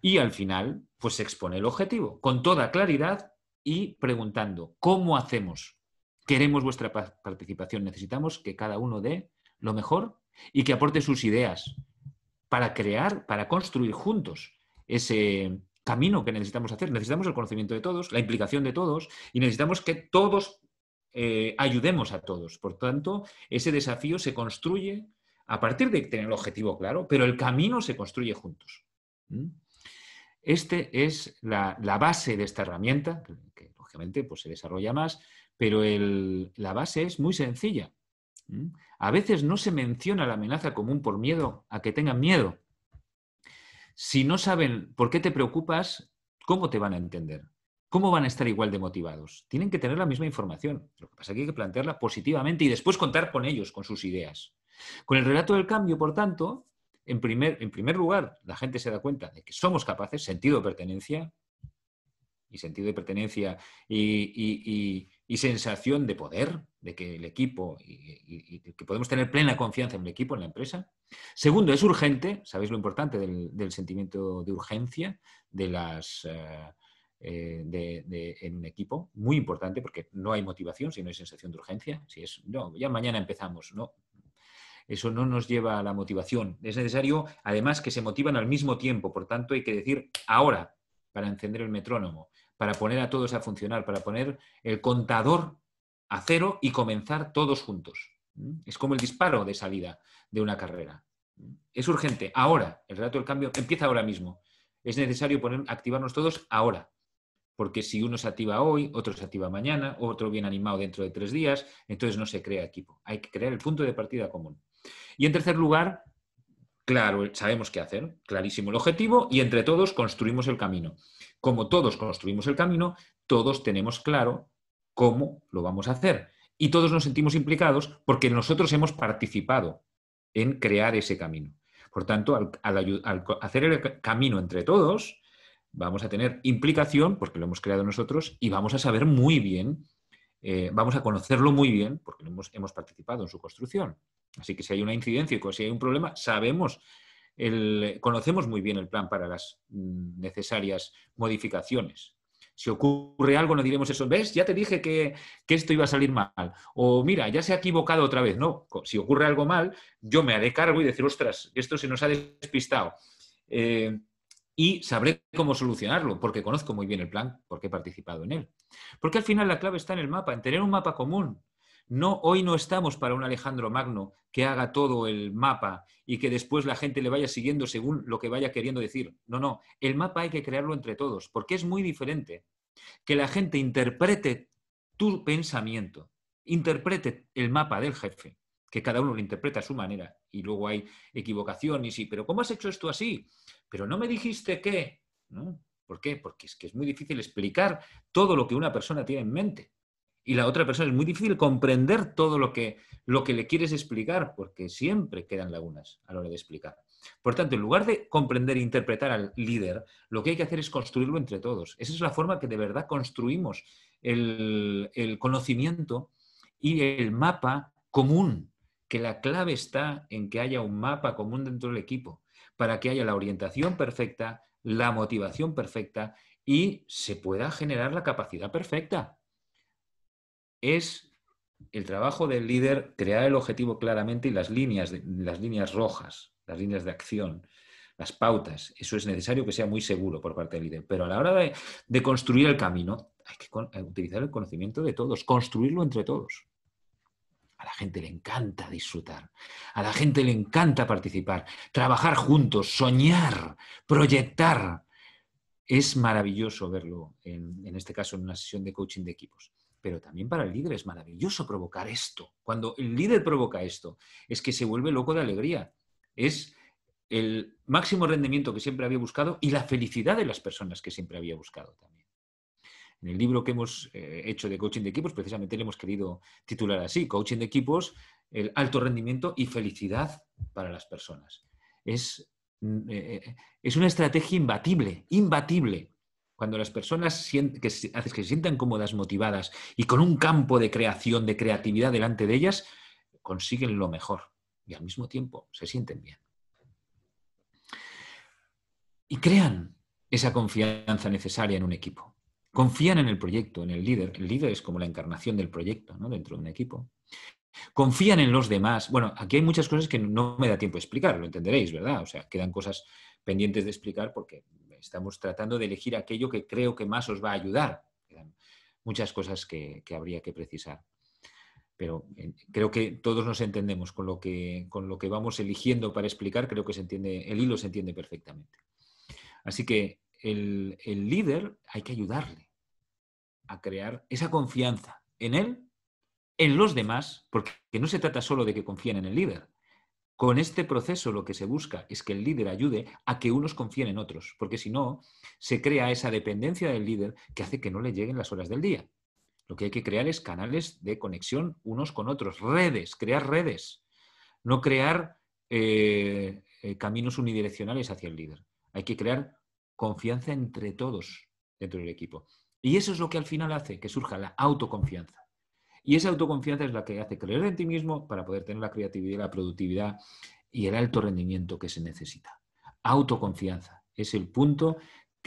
Y al final, pues se expone el objetivo con toda claridad y preguntando, ¿cómo hacemos? Queremos vuestra participación, necesitamos que cada uno dé lo mejor y que aporte sus ideas para crear, para construir juntos ese, camino que necesitamos hacer. Necesitamos el conocimiento de todos, la implicación de todos y necesitamos que todos eh, ayudemos a todos. Por tanto, ese desafío se construye a partir de tener el objetivo claro, pero el camino se construye juntos. Esta ¿Mm? Este es la, base de esta herramienta, que, lógicamente pues, se desarrolla más, pero la base es muy sencilla. ¿Mm? A veces no se menciona la amenaza común por miedo a que tengan miedo. Si no saben por qué te preocupas, ¿cómo te van a entender? ¿Cómo van a estar igual de motivados? Tienen que tener la misma información. Lo que pasa es que hay que plantearla positivamente y después contar con ellos, con sus ideas. Con el relato del cambio, por tanto, en primer, lugar, la gente se da cuenta de que somos capaces, sentido de pertenencia, y sentido de pertenencia y, y sensación de poder, de que el equipo, y, que podemos tener plena confianza en el equipo, en la empresa. Segundo, es urgente, sabéis lo importante del, sentimiento de urgencia de las, eh, eh, en un equipo, muy importante porque no hay motivación si no hay sensación de urgencia, si es, no, ya mañana empezamos, no. Eso no nos lleva a la motivación. Es necesario, además, que se motivan al mismo tiempo. Por tanto, hay que decir ahora para encender el metrónomo para poner a todos a funcionar, para poner el contador a cero y comenzar todos juntos. ¿Mm? Es como el disparo de salida de una carrera. ¿Mm? Es urgente, ahora, el relato del cambio empieza ahora mismo. Es necesario poner, activarnos todos ahora, porque si uno se activa hoy, otro se activa mañana, otro bien animado dentro de tres días, entonces no se crea equipo. Hay que crear el punto de partida común. Y en tercer lugar, claro, sabemos qué hacer, clarísimo el objetivo y entre todos construimos el camino como todos construimos el camino, todos tenemos claro cómo lo vamos a hacer. Y todos nos sentimos implicados porque nosotros hemos participado en crear ese camino. Por tanto, al, hacer el camino entre todos, vamos a tener implicación porque lo hemos creado nosotros y vamos a saber muy bien, eh, vamos a conocerlo muy bien porque hemos, hemos participado en su construcción. Así que si hay una incidencia o si hay un problema, sabemos conocemos muy bien el plan para las mm, necesarias modificaciones. Si ocurre algo, no diremos eso, ves, ya te dije que, esto iba a salir mal. O mira, ya se ha equivocado otra vez. No, si ocurre algo mal, yo me haré cargo y decir, ostras, esto se nos ha despistado. Eh, y sabré cómo solucionarlo, porque conozco muy bien el plan, porque he participado en él. Porque al final la clave está en el mapa, en tener un mapa común, no, hoy no estamos para un Alejandro Magno que haga todo el mapa y que después la gente le vaya siguiendo según lo que vaya queriendo decir. No, no, el mapa hay que crearlo entre todos, porque es muy diferente que la gente interprete tu pensamiento, interprete el mapa del jefe, que cada uno lo interpreta a su manera y luego hay equivocaciones y, sí, pero ¿cómo has hecho esto así? Pero no me dijiste qué. ¿Por qué? Porque es que es muy difícil explicar todo lo que una persona tiene en mente y la otra persona. Es muy difícil comprender todo lo que, lo que le quieres explicar, porque siempre quedan lagunas a la hora de explicar. Por tanto, en lugar de comprender e interpretar al líder, lo que hay que hacer es construirlo entre todos. Esa es la forma que de verdad construimos el, el conocimiento y el mapa común, que la clave está en que haya un mapa común dentro del equipo, para que haya la orientación perfecta, la motivación perfecta y se pueda generar la capacidad perfecta es el trabajo del líder crear el objetivo claramente y las líneas, las líneas rojas, las líneas de acción, las pautas. Eso es necesario que sea muy seguro por parte del líder. Pero a la hora de, construir el camino, hay que eh, utilizar el conocimiento de todos, construirlo entre todos. A la gente le encanta disfrutar, a la gente le encanta participar, trabajar juntos, soñar, proyectar. Es maravilloso verlo, en este caso, en una sesión de coaching de equipos pero también para el líder es maravilloso provocar esto. Cuando el líder provoca esto, es que se vuelve loco de alegría. Es el máximo rendimiento que siempre había buscado y la felicidad de las personas que siempre había buscado también. En el libro que hemos eh, hecho de coaching de equipos, precisamente le hemos querido titular así, coaching de equipos, el alto rendimiento y felicidad para las personas. Es, mm, eh, eh, es una estrategia imbatible, imbatible cuando las personas que se, que se sientan cómodas, motivadas y con un campo de creación, de creatividad delante de ellas, consiguen lo mejor y al mismo tiempo se sienten bien. Y crean esa confianza necesaria en un equipo. Confían en el proyecto, en el líder. El líder es como la encarnación del proyecto dentro de un equipo. Confían en los demás. Bueno, aquí hay muchas cosas que no me da tiempo a explicar, lo entenderéis, ¿verdad? O sea, quedan cosas pendientes de explicar porque Estamos tratando de elegir aquello que creo que más os va a ayudar. Muchas cosas que, habría que precisar. Pero eh, creo que todos nos entendemos con lo, que, con lo que vamos eligiendo para explicar, creo que se entiende, el hilo se entiende perfectamente. Así que el, el líder hay que ayudarle a crear esa confianza en él, en los demás, porque no se trata solo de que confíen en el líder, con este proceso lo que se busca es que el líder ayude a que unos confíen en otros, porque si no, se crea esa dependencia del líder que hace que no le lleguen las horas del día. Lo que hay que crear es canales de conexión unos con otros, redes, crear redes, no crear eh, eh, caminos unidireccionales hacia el líder. Hay que crear confianza entre todos dentro del equipo. Y eso es lo que al final hace que surja la autoconfianza. Y esa autoconfianza es la que hace creer en ti mismo para poder tener la creatividad, la productividad y el alto rendimiento que se necesita. Autoconfianza es el punto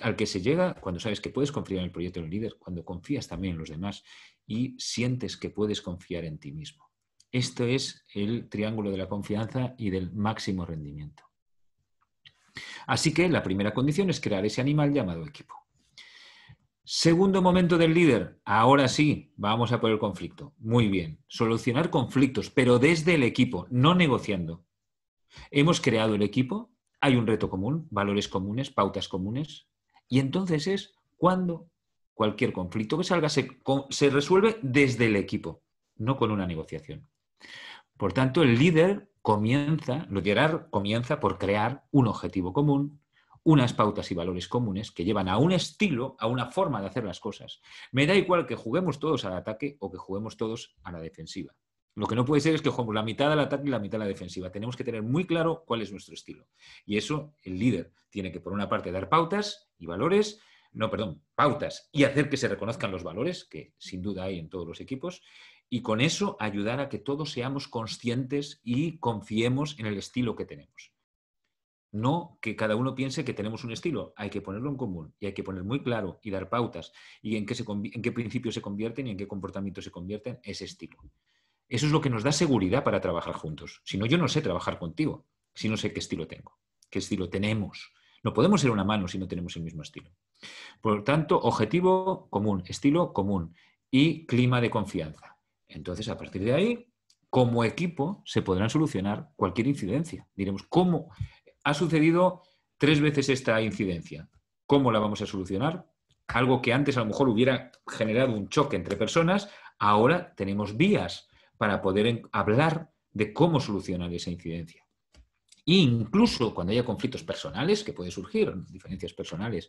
al que se llega cuando sabes que puedes confiar en el proyecto del líder, cuando confías también en los demás y sientes que puedes confiar en ti mismo. Esto es el triángulo de la confianza y del máximo rendimiento. Así que la primera condición es crear ese animal llamado equipo. Segundo momento del líder, ahora sí, vamos a por el conflicto. Muy bien, solucionar conflictos, pero desde el equipo, no negociando. Hemos creado el equipo, hay un reto común, valores comunes, pautas comunes, y entonces es cuando cualquier conflicto que salga se, resuelve desde el equipo, no con una negociación. Por tanto, el líder comienza, liderar comienza por crear un objetivo común, unas pautas y valores comunes que llevan a un estilo, a una forma de hacer las cosas. Me da igual que juguemos todos al ataque o que juguemos todos a la defensiva. Lo que no puede ser es que juguemos la mitad al ataque y la mitad a la defensiva. Tenemos que tener muy claro cuál es nuestro estilo. Y eso el líder tiene que, por una parte, dar pautas y valores, no, perdón, pautas y hacer que se reconozcan los valores, que sin duda hay en todos los equipos, y con eso ayudar a que todos seamos conscientes y confiemos en el estilo que tenemos. No que cada uno piense que tenemos un estilo, hay que ponerlo en común y hay que poner muy claro y dar pautas y en qué, en qué principios se convierten y en qué comportamientos se convierten ese estilo. Eso es lo que nos da seguridad para trabajar juntos. Si no, yo no sé trabajar contigo, si no sé qué estilo tengo, qué estilo tenemos. No podemos ser una mano si no tenemos el mismo estilo. Por lo tanto, objetivo común, estilo común y clima de confianza. Entonces, a partir de ahí, como equipo, se podrán solucionar cualquier incidencia. Diremos, ¿cómo? ha sucedido tres veces esta incidencia. ¿Cómo la vamos a solucionar? Algo que antes a lo mejor hubiera generado un choque entre personas, ahora tenemos vías para poder hablar de cómo solucionar esa incidencia. E incluso cuando haya conflictos personales, que pueden surgir, diferencias personales,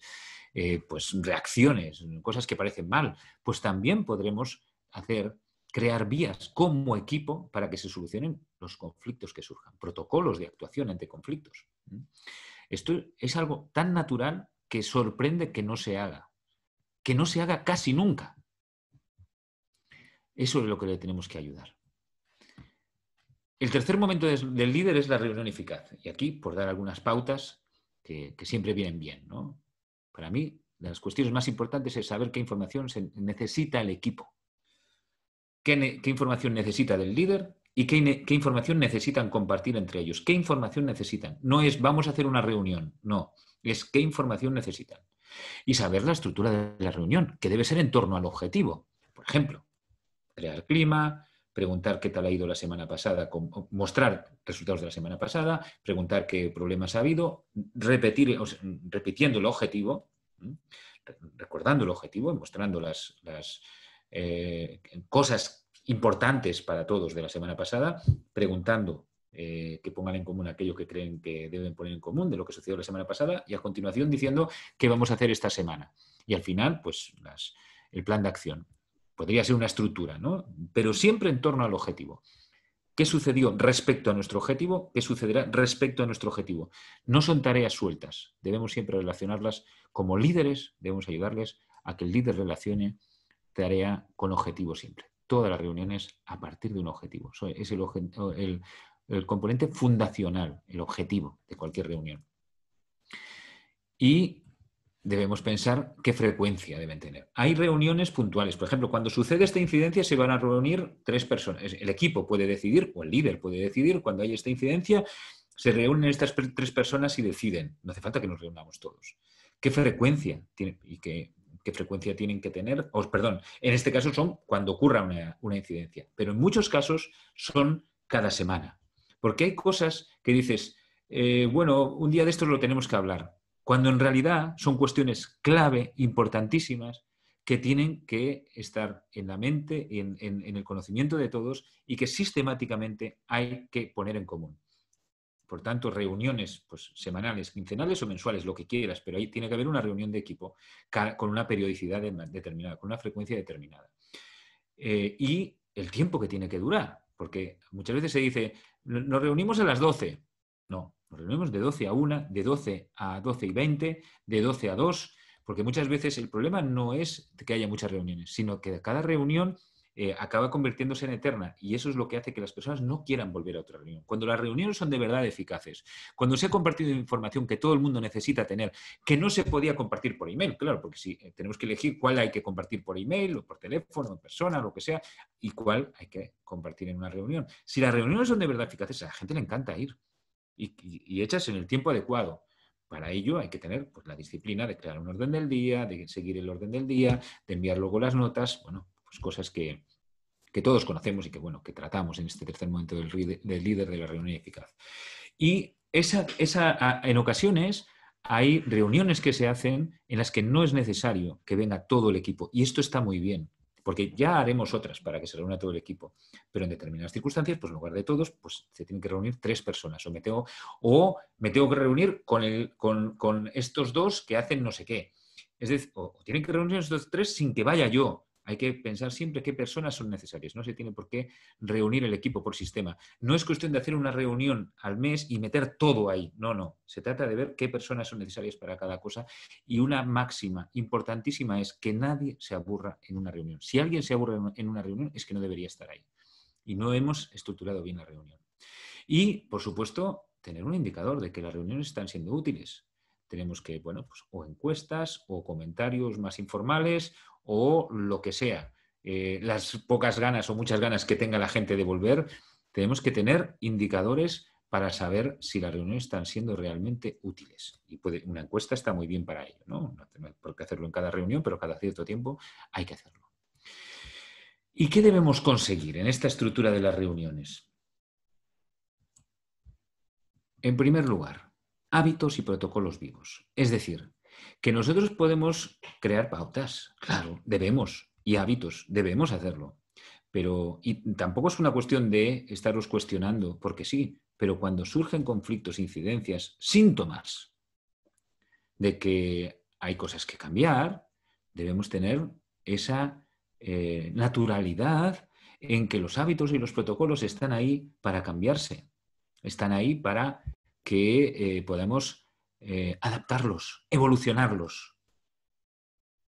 eh, pues reacciones, cosas que parecen mal, pues también podremos hacer, crear vías como equipo para que se solucionen los conflictos que surjan, protocolos de actuación ante conflictos. Esto es algo tan natural que sorprende que no se haga, que no se haga casi nunca. Eso es lo que le tenemos que ayudar. El tercer momento del líder es la reunión eficaz. Y aquí, por dar algunas pautas que, siempre vienen bien. Para mí, las cuestiones más importantes es saber qué información se necesita el equipo. qué información necesita del líder y qué, información necesitan compartir entre ellos, qué información necesitan. No es vamos a hacer una reunión, no, es qué información necesitan. Y saber la estructura de la reunión, que debe ser en torno al objetivo. Por ejemplo, crear clima, preguntar qué tal ha ido la semana pasada, mostrar resultados de la semana pasada, preguntar qué problemas ha habido, repetir, repitiendo el objetivo, recordando el objetivo, mostrando las, las eh, cosas importantes para todos de la semana pasada, preguntando eh, que pongan en común aquello que creen que deben poner en común de lo que sucedió la semana pasada y a continuación diciendo qué vamos a hacer esta semana. Y al final, pues las, el plan de acción. Podría ser una estructura, ¿no? Pero siempre en torno al objetivo. ¿Qué sucedió respecto a nuestro objetivo? ¿Qué sucederá respecto a nuestro objetivo? No son tareas sueltas. Debemos siempre relacionarlas como líderes. Debemos ayudarles a que el líder relacione tarea con objetivo siempre todas las reuniones a partir de un objetivo. es el, componente fundacional, el objetivo de cualquier reunión. Y debemos pensar qué frecuencia deben tener. Hay reuniones puntuales. Por ejemplo, cuando sucede esta incidencia se van a reunir tres personas. El equipo puede decidir o el líder puede decidir cuando hay esta incidencia. Se reúnen estas tres personas y deciden. No hace falta que nos reunamos todos. ¿Qué frecuencia tiene? Y qué qué frecuencia tienen que tener, o, perdón, en este caso son cuando ocurra una, incidencia, pero en muchos casos son cada semana. Porque hay cosas que dices, eh, bueno, un día de estos lo tenemos que hablar, cuando en realidad son cuestiones clave, importantísimas, que tienen que estar en la mente, en el conocimiento de todos y que sistemáticamente hay que poner en común. Por tanto, reuniones pues, semanales, quincenales o mensuales, lo que quieras, pero ahí tiene que haber una reunión de equipo con una periodicidad determinada, con una frecuencia determinada. Eh, y el tiempo que tiene que durar, porque muchas veces se dice, nos reunimos a las 12. No, nos reunimos de 12 a 1, de 12 a 12 y 20, de 12 a 2, porque muchas veces el problema no es que haya muchas reuniones, sino que cada reunión eh, acaba convirtiéndose en eterna y eso es lo que hace que las personas no quieran volver a otra reunión. Cuando las reuniones son de verdad eficaces, cuando se ha compartido información que todo el mundo necesita tener, que no se podía compartir por email, claro, porque si eh, tenemos que elegir cuál hay que compartir por email o por teléfono, en persona, lo que sea, y cuál hay que compartir en una reunión. Si las reuniones son de verdad eficaces, a la gente le encanta ir y, hechas en el tiempo adecuado. Para ello hay que tener pues, la disciplina de crear un orden del día, de seguir el orden del día, de enviar luego las notas. Bueno, pues, cosas que, todos conocemos y que, bueno, que tratamos en este tercer momento del, del líder de la reunión eficaz. Y esa, esa, en ocasiones hay reuniones que se hacen en las que no es necesario que venga todo el equipo. Y esto está muy bien, porque ya haremos otras para que se reúna todo el equipo. Pero en determinadas circunstancias, pues en lugar de todos, pues se tienen que reunir tres personas. O me tengo, o me tengo que reunir con, el, con, estos dos que hacen no sé qué. Es decir, o, tienen que reunirse estos tres sin que vaya yo. Hay que pensar siempre qué personas son necesarias. No se tiene por qué reunir el equipo por sistema. No es cuestión de hacer una reunión al mes y meter todo ahí. No, no. Se trata de ver qué personas son necesarias para cada cosa. Y una máxima importantísima es que nadie se aburra en una reunión. Si alguien se aburre en una reunión, es que no debería estar ahí. Y no hemos estructurado bien la reunión. Y, por supuesto, tener un indicador de que las reuniones están siendo útiles. Tenemos que, bueno, pues o encuestas o comentarios más informales o lo que sea, eh, las pocas ganas o muchas ganas que tenga la gente de volver, tenemos que tener indicadores para saber si las reuniones están siendo realmente útiles. Y puede, una encuesta está muy bien para ello, ¿no? No tenemos por qué hacerlo en cada reunión, pero cada cierto tiempo hay que hacerlo. ¿Y qué debemos conseguir en esta estructura de las reuniones? En primer lugar, hábitos y protocolos vivos. Es decir, que nosotros podemos crear pautas, claro, debemos, y hábitos, debemos hacerlo. Pero y tampoco es una cuestión de estarlos cuestionando, porque sí, pero cuando surgen conflictos, e incidencias, síntomas de que hay cosas que cambiar, debemos tener esa eh, naturalidad en que los hábitos y los protocolos están ahí para cambiarse, están ahí para que eh, podamos eh, adaptarlos, evolucionarlos.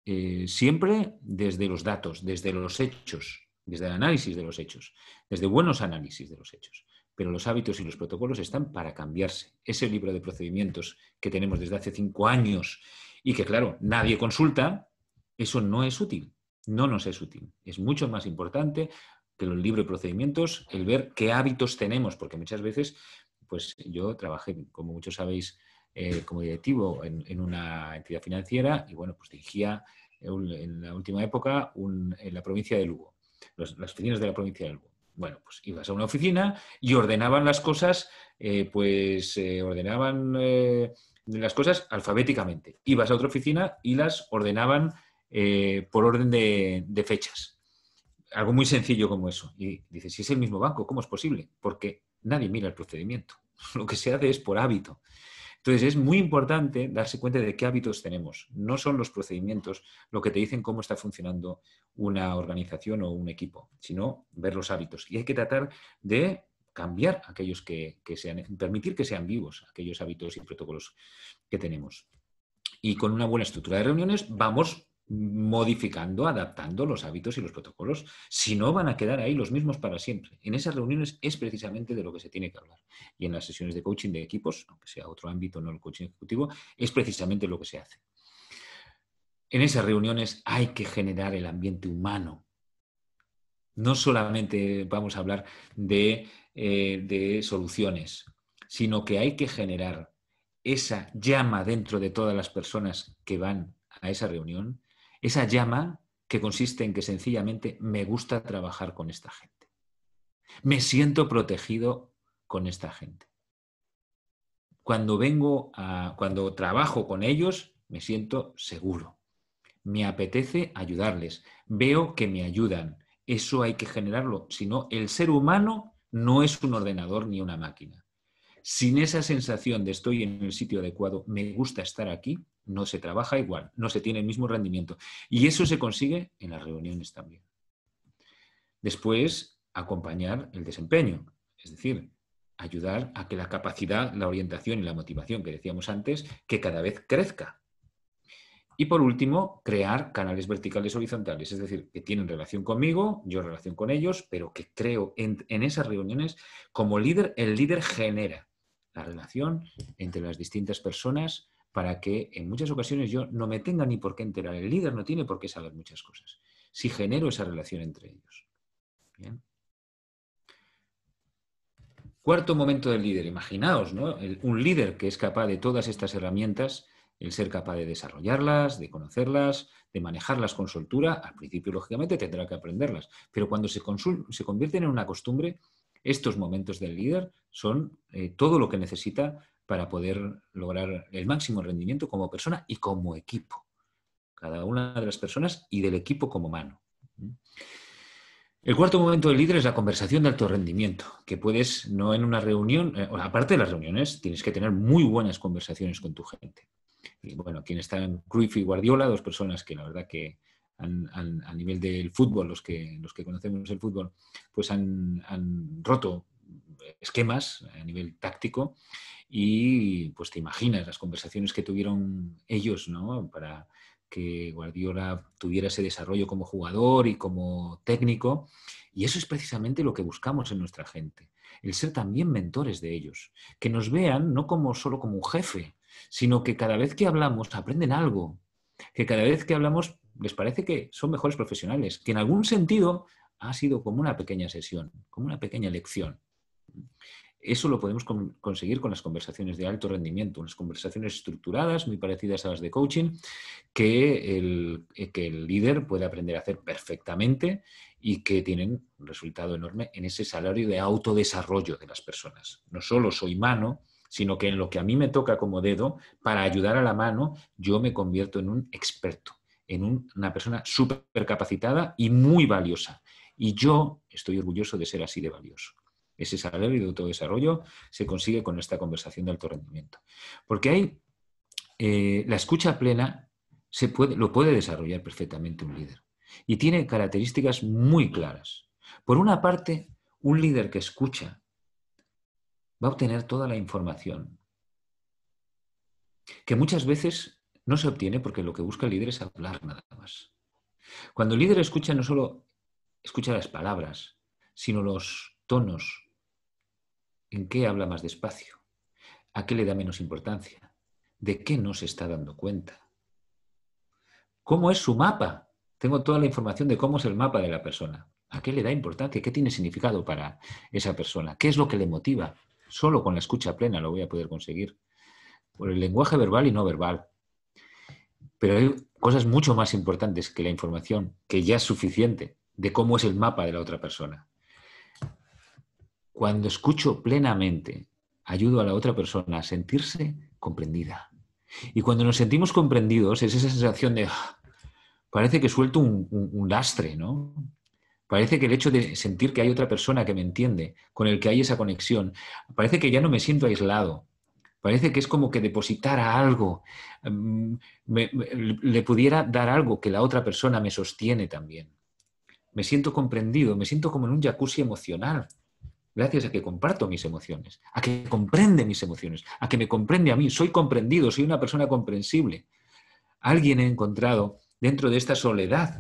Eh, siempre desde los datos, desde los hechos, desde el análisis de los hechos, desde buenos análisis de los hechos. Pero los hábitos y los protocolos están para cambiarse. Ese libro de procedimientos que tenemos desde hace cinco años y que, claro, nadie consulta, eso no es útil, no nos es útil. Es mucho más importante que los libros de procedimientos el ver qué hábitos tenemos, porque muchas veces, pues yo trabajé, como muchos sabéis, eh, como directivo en, una entidad financiera y bueno, pues dirigía en, la última época en la provincia de Lugo, las oficinas de la provincia de Lugo. Bueno, pues ibas a una oficina y ordenaban las cosas, eh, pues eh, ordenaban las cosas alfabéticamente. Ibas a otra oficina y las ordenaban por orden de, de fechas. Algo muy sencillo como eso. Y dices, si es el mismo banco, ¿cómo es posible? Porque nadie mira el procedimiento. (laughs) Lo que se hace es por hábito. Entonces, es muy importante darse cuenta de qué hábitos tenemos. No son los procedimientos lo que te dicen cómo está funcionando una organización o un equipo, sino ver los hábitos. Y hay que tratar de cambiar aquellos que, sean, permitir que sean vivos aquellos hábitos y protocolos que tenemos. Y con una buena estructura de reuniones vamos modificando, adaptando los hábitos y los protocolos, si no van a quedar ahí los mismos para siempre. En esas reuniones es precisamente de lo que se tiene que hablar. Y en las sesiones de coaching de equipos, aunque sea otro ámbito, no el coaching ejecutivo, es precisamente lo que se hace. En esas reuniones hay que generar el ambiente humano. No solamente vamos a hablar de, eh, soluciones, sino que hay que generar esa llama dentro de todas las personas que van a esa reunión esa llama que consiste en que sencillamente me gusta trabajar con esta gente. Me siento protegido con esta gente. Cuando vengo cuando trabajo con ellos, me siento seguro. Me apetece ayudarles. Veo que me ayudan. Eso hay que generarlo. Si no, el ser humano no es un ordenador ni una máquina sin esa sensación de estoy en el sitio adecuado, me gusta estar aquí, no se trabaja igual, no se tiene el mismo rendimiento. Y eso se consigue en las reuniones también. Después, acompañar el desempeño, es decir, ayudar a que la capacidad, la orientación y la motivación que decíamos antes, que cada vez crezca. Y por último, crear canales verticales horizontales, es decir, que tienen relación conmigo, yo relación con ellos, pero que creo en, en esas reuniones, como líder, el líder genera, la relación entre las distintas personas para que en muchas ocasiones yo no me tenga ni por qué enterar. El líder no tiene por qué saber muchas cosas, si genero esa relación entre ellos. Cuarto momento del líder. Imaginaos, ¿no? un líder que es capaz de todas estas herramientas, el ser capaz de desarrollarlas, de conocerlas, de manejarlas con soltura, al principio, lógicamente, tendrá que aprenderlas. Pero cuando se convierten en una costumbre, estos momentos del líder son eh, todo lo que necesita para poder lograr el máximo rendimiento como persona y como equipo. Cada una de las personas y del equipo como mano. El cuarto momento del líder es la conversación de alto rendimiento, que puedes, no en una reunión, eh, aparte de las reuniones, tienes que tener muy buenas conversaciones con tu gente. bueno, aquí están Cruyff y Guardiola, dos personas que la verdad que a nivel del fútbol, los que, los que conocemos el fútbol, pues han, roto esquemas a nivel táctico y pues te imaginas las conversaciones que tuvieron ellos para que Guardiola tuviera ese desarrollo como jugador y como técnico y eso es precisamente lo que buscamos en nuestra gente, el ser también mentores de ellos, que nos vean no como solo como un jefe, sino que cada vez que hablamos aprenden algo, que cada vez que hablamos les parece que son mejores profesionales, que en algún sentido ha sido como una pequeña sesión, como una pequeña lección. Eso lo podemos conseguir con las conversaciones de alto rendimiento, unas conversaciones estructuradas, muy parecidas a las de coaching, eh, que el, líder puede aprender a hacer perfectamente y que tienen un resultado enorme en ese salario de autodesarrollo de las personas. No solo soy mano, sino que en lo que a mí me toca como dedo, para ayudar a la mano, yo me convierto en un experto en una persona súper capacitada y muy valiosa. Y yo estoy orgulloso de ser así de valioso. Ese salario de autodesarrollo se consigue con esta conversación de alto rendimiento. Porque ahí eh, la escucha plena se puede, lo puede desarrollar perfectamente un líder. Y tiene características muy claras. Por una parte, un líder que escucha va a obtener toda la información, que muchas veces no se obtiene porque lo que busca el líder es hablar nada más. Cuando el líder escucha, no solo escucha las palabras, sino los tonos. ¿En qué habla más despacio? ¿A qué le da menos importancia? ¿De qué no se está dando cuenta? ¿Cómo es su mapa? Tengo toda la información de cómo es el mapa de la persona. ¿A qué le da importancia? ¿Qué tiene significado para esa persona? ¿Qué es lo que le motiva? Solo con la escucha plena lo voy a poder conseguir. Por el lenguaje verbal y no verbal, pero hay cosas mucho más importantes que la información, que ya es suficiente, de cómo es el mapa de la otra persona. Cuando escucho plenamente, ayudo a la otra persona a sentirse comprendida. Y cuando nos sentimos comprendidos, es esa sensación de, ah, parece que suelto un, lastre, ¿no? Parece que el hecho de sentir que hay otra persona que me entiende, con el que hay esa conexión, parece que ya no me siento aislado, Parece que es como que depositara algo, mm, le pudiera dar algo que la otra persona me sostiene también. Me siento comprendido, me siento como en un jacuzzi emocional, gracias a que comparto mis emociones, a que comprende mis emociones, a que me comprende a mí. Soy comprendido, soy una persona comprensible. Alguien he encontrado dentro de esta soledad,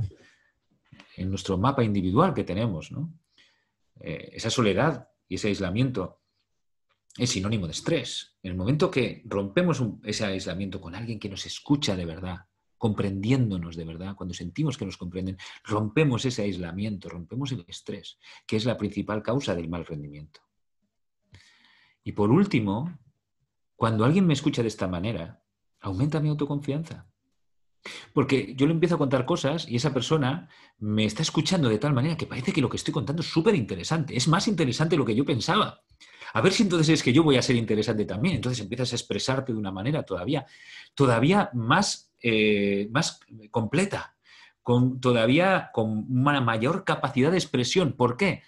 en nuestro mapa individual que tenemos, eh, esa soledad y ese aislamiento es sinónimo de estrés. En el momento que rompemos ese aislamiento con alguien que nos escucha de verdad, comprendiéndonos de verdad, cuando sentimos que nos comprenden, rompemos ese aislamiento, rompemos el estrés, que es la principal causa del mal rendimiento. Y por último, cuando alguien me escucha de esta manera, aumenta mi autoconfianza. Porque yo le empiezo a contar cosas y esa persona me está escuchando de tal manera que parece que lo que estoy contando es súper interesante. Es más interesante de lo que yo pensaba. A ver si entonces es que yo voy a ser interesante también. Entonces empiezas a expresarte de una manera todavía, todavía más, eh, más completa, con, todavía con una mayor capacidad de expresión. ¿Por qué?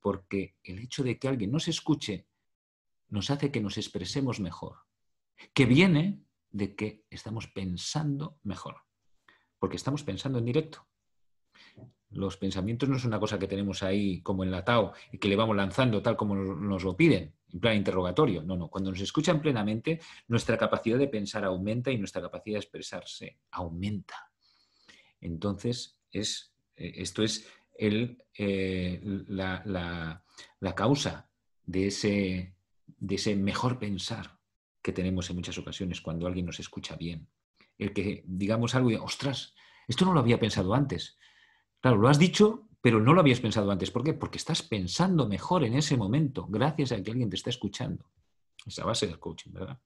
Porque el hecho de que alguien nos escuche nos hace que nos expresemos mejor. Que viene de que estamos pensando mejor, porque estamos pensando en directo. Los pensamientos no es una cosa que tenemos ahí como enlatado y que le vamos lanzando tal como nos lo piden, en plan interrogatorio. No, no. Cuando nos escuchan plenamente, nuestra capacidad de pensar aumenta y nuestra capacidad de expresarse aumenta. Entonces, es, eh, esto es eh, la, causa de ese, de ese mejor pensar que tenemos en muchas ocasiones cuando alguien nos escucha bien. El que digamos algo y, ostras, esto no lo había pensado antes. Claro, lo has dicho, pero no lo habías pensado antes. ¿Por qué? Porque estás pensando mejor en ese momento, gracias a que alguien te está escuchando. Esa base del coaching, ¿verdad?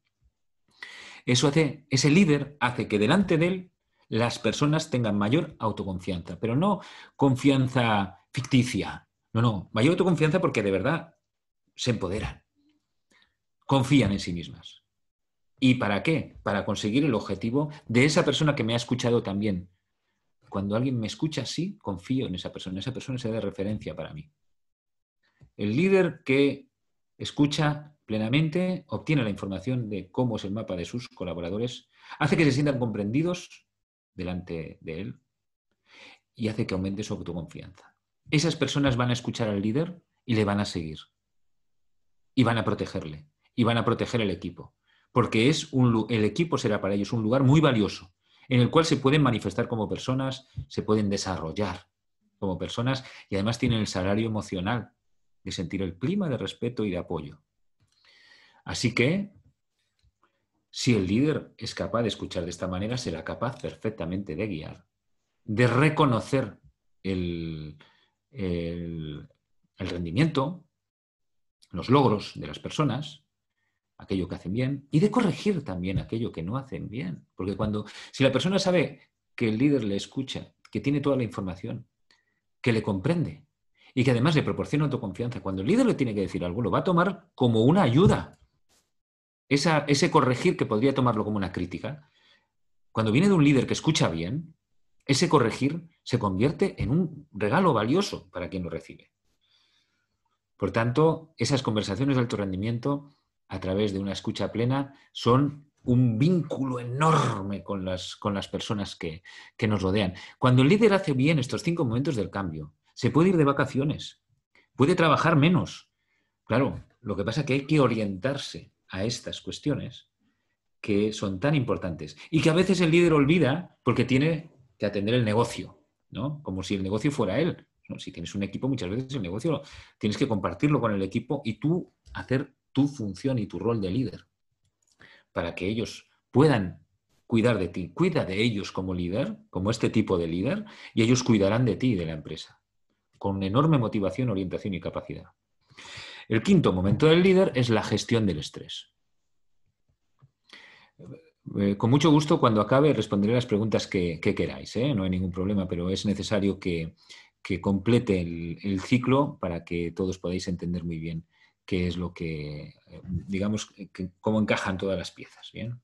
Eso hace, ese líder hace que delante de él las personas tengan mayor autoconfianza, pero no confianza ficticia. No, no, mayor autoconfianza porque de verdad se empoderan, confían en sí mismas. ¿Y para qué? Para conseguir el objetivo de esa persona que me ha escuchado también. Cuando alguien me escucha, sí, confío en esa persona. Esa persona se de referencia para mí. El líder que escucha plenamente, obtiene la información de cómo es el mapa de sus colaboradores, hace que se sientan comprendidos delante de él y hace que aumente su autoconfianza. Esas personas van a escuchar al líder y le van a seguir. Y van a protegerle. Y van a proteger el equipo porque es el equipo será para ellos un lugar muy valioso, en el cual se pueden manifestar como personas, se pueden desarrollar como personas y además tienen el salario emocional de sentir el clima de respeto y de apoyo. Así que, si el líder es capaz de escuchar de esta manera, será capaz perfectamente de guiar, de reconocer el rendimiento, los logros de las personas aquello que hacen bien y de corregir también aquello que no hacen bien. Porque cuando, si la persona sabe que el líder le escucha, que tiene toda la información, que le comprende y que además le proporciona autoconfianza, cuando el líder le tiene que decir algo, lo va a tomar como una ayuda. ese corregir que podría tomarlo como una crítica, cuando viene de un líder que escucha bien, ese corregir se convierte en un regalo valioso para quien lo recibe. Por tanto, esas conversaciones de alto rendimiento a través de una escucha plena son un vínculo enorme con las, con las personas que, nos rodean. Cuando el líder hace bien estos cinco momentos del cambio, se puede ir de vacaciones, puede trabajar menos. Claro, lo que pasa es que hay que orientarse a estas cuestiones que son tan importantes y que a veces el líder olvida porque tiene que atender el negocio, ¿no? Como si el negocio fuera él. Si tienes un equipo, muchas veces el negocio tienes que compartirlo con el equipo y tú hacer tu función y tu rol de líder, para que ellos puedan cuidar de ti. Cuida de ellos como líder, como este tipo de líder, y ellos cuidarán de ti y de la empresa, con enorme motivación, orientación y capacidad. El quinto momento del líder es la gestión del estrés. Eh, con mucho gusto, cuando acabe, responderé las preguntas que, queráis. ¿eh? No hay ningún problema, pero es necesario que, complete el, ciclo para que todos podáis entender muy bien qué es lo que, eh, digamos, eh, cómo encajan todas las piezas. ¿bien?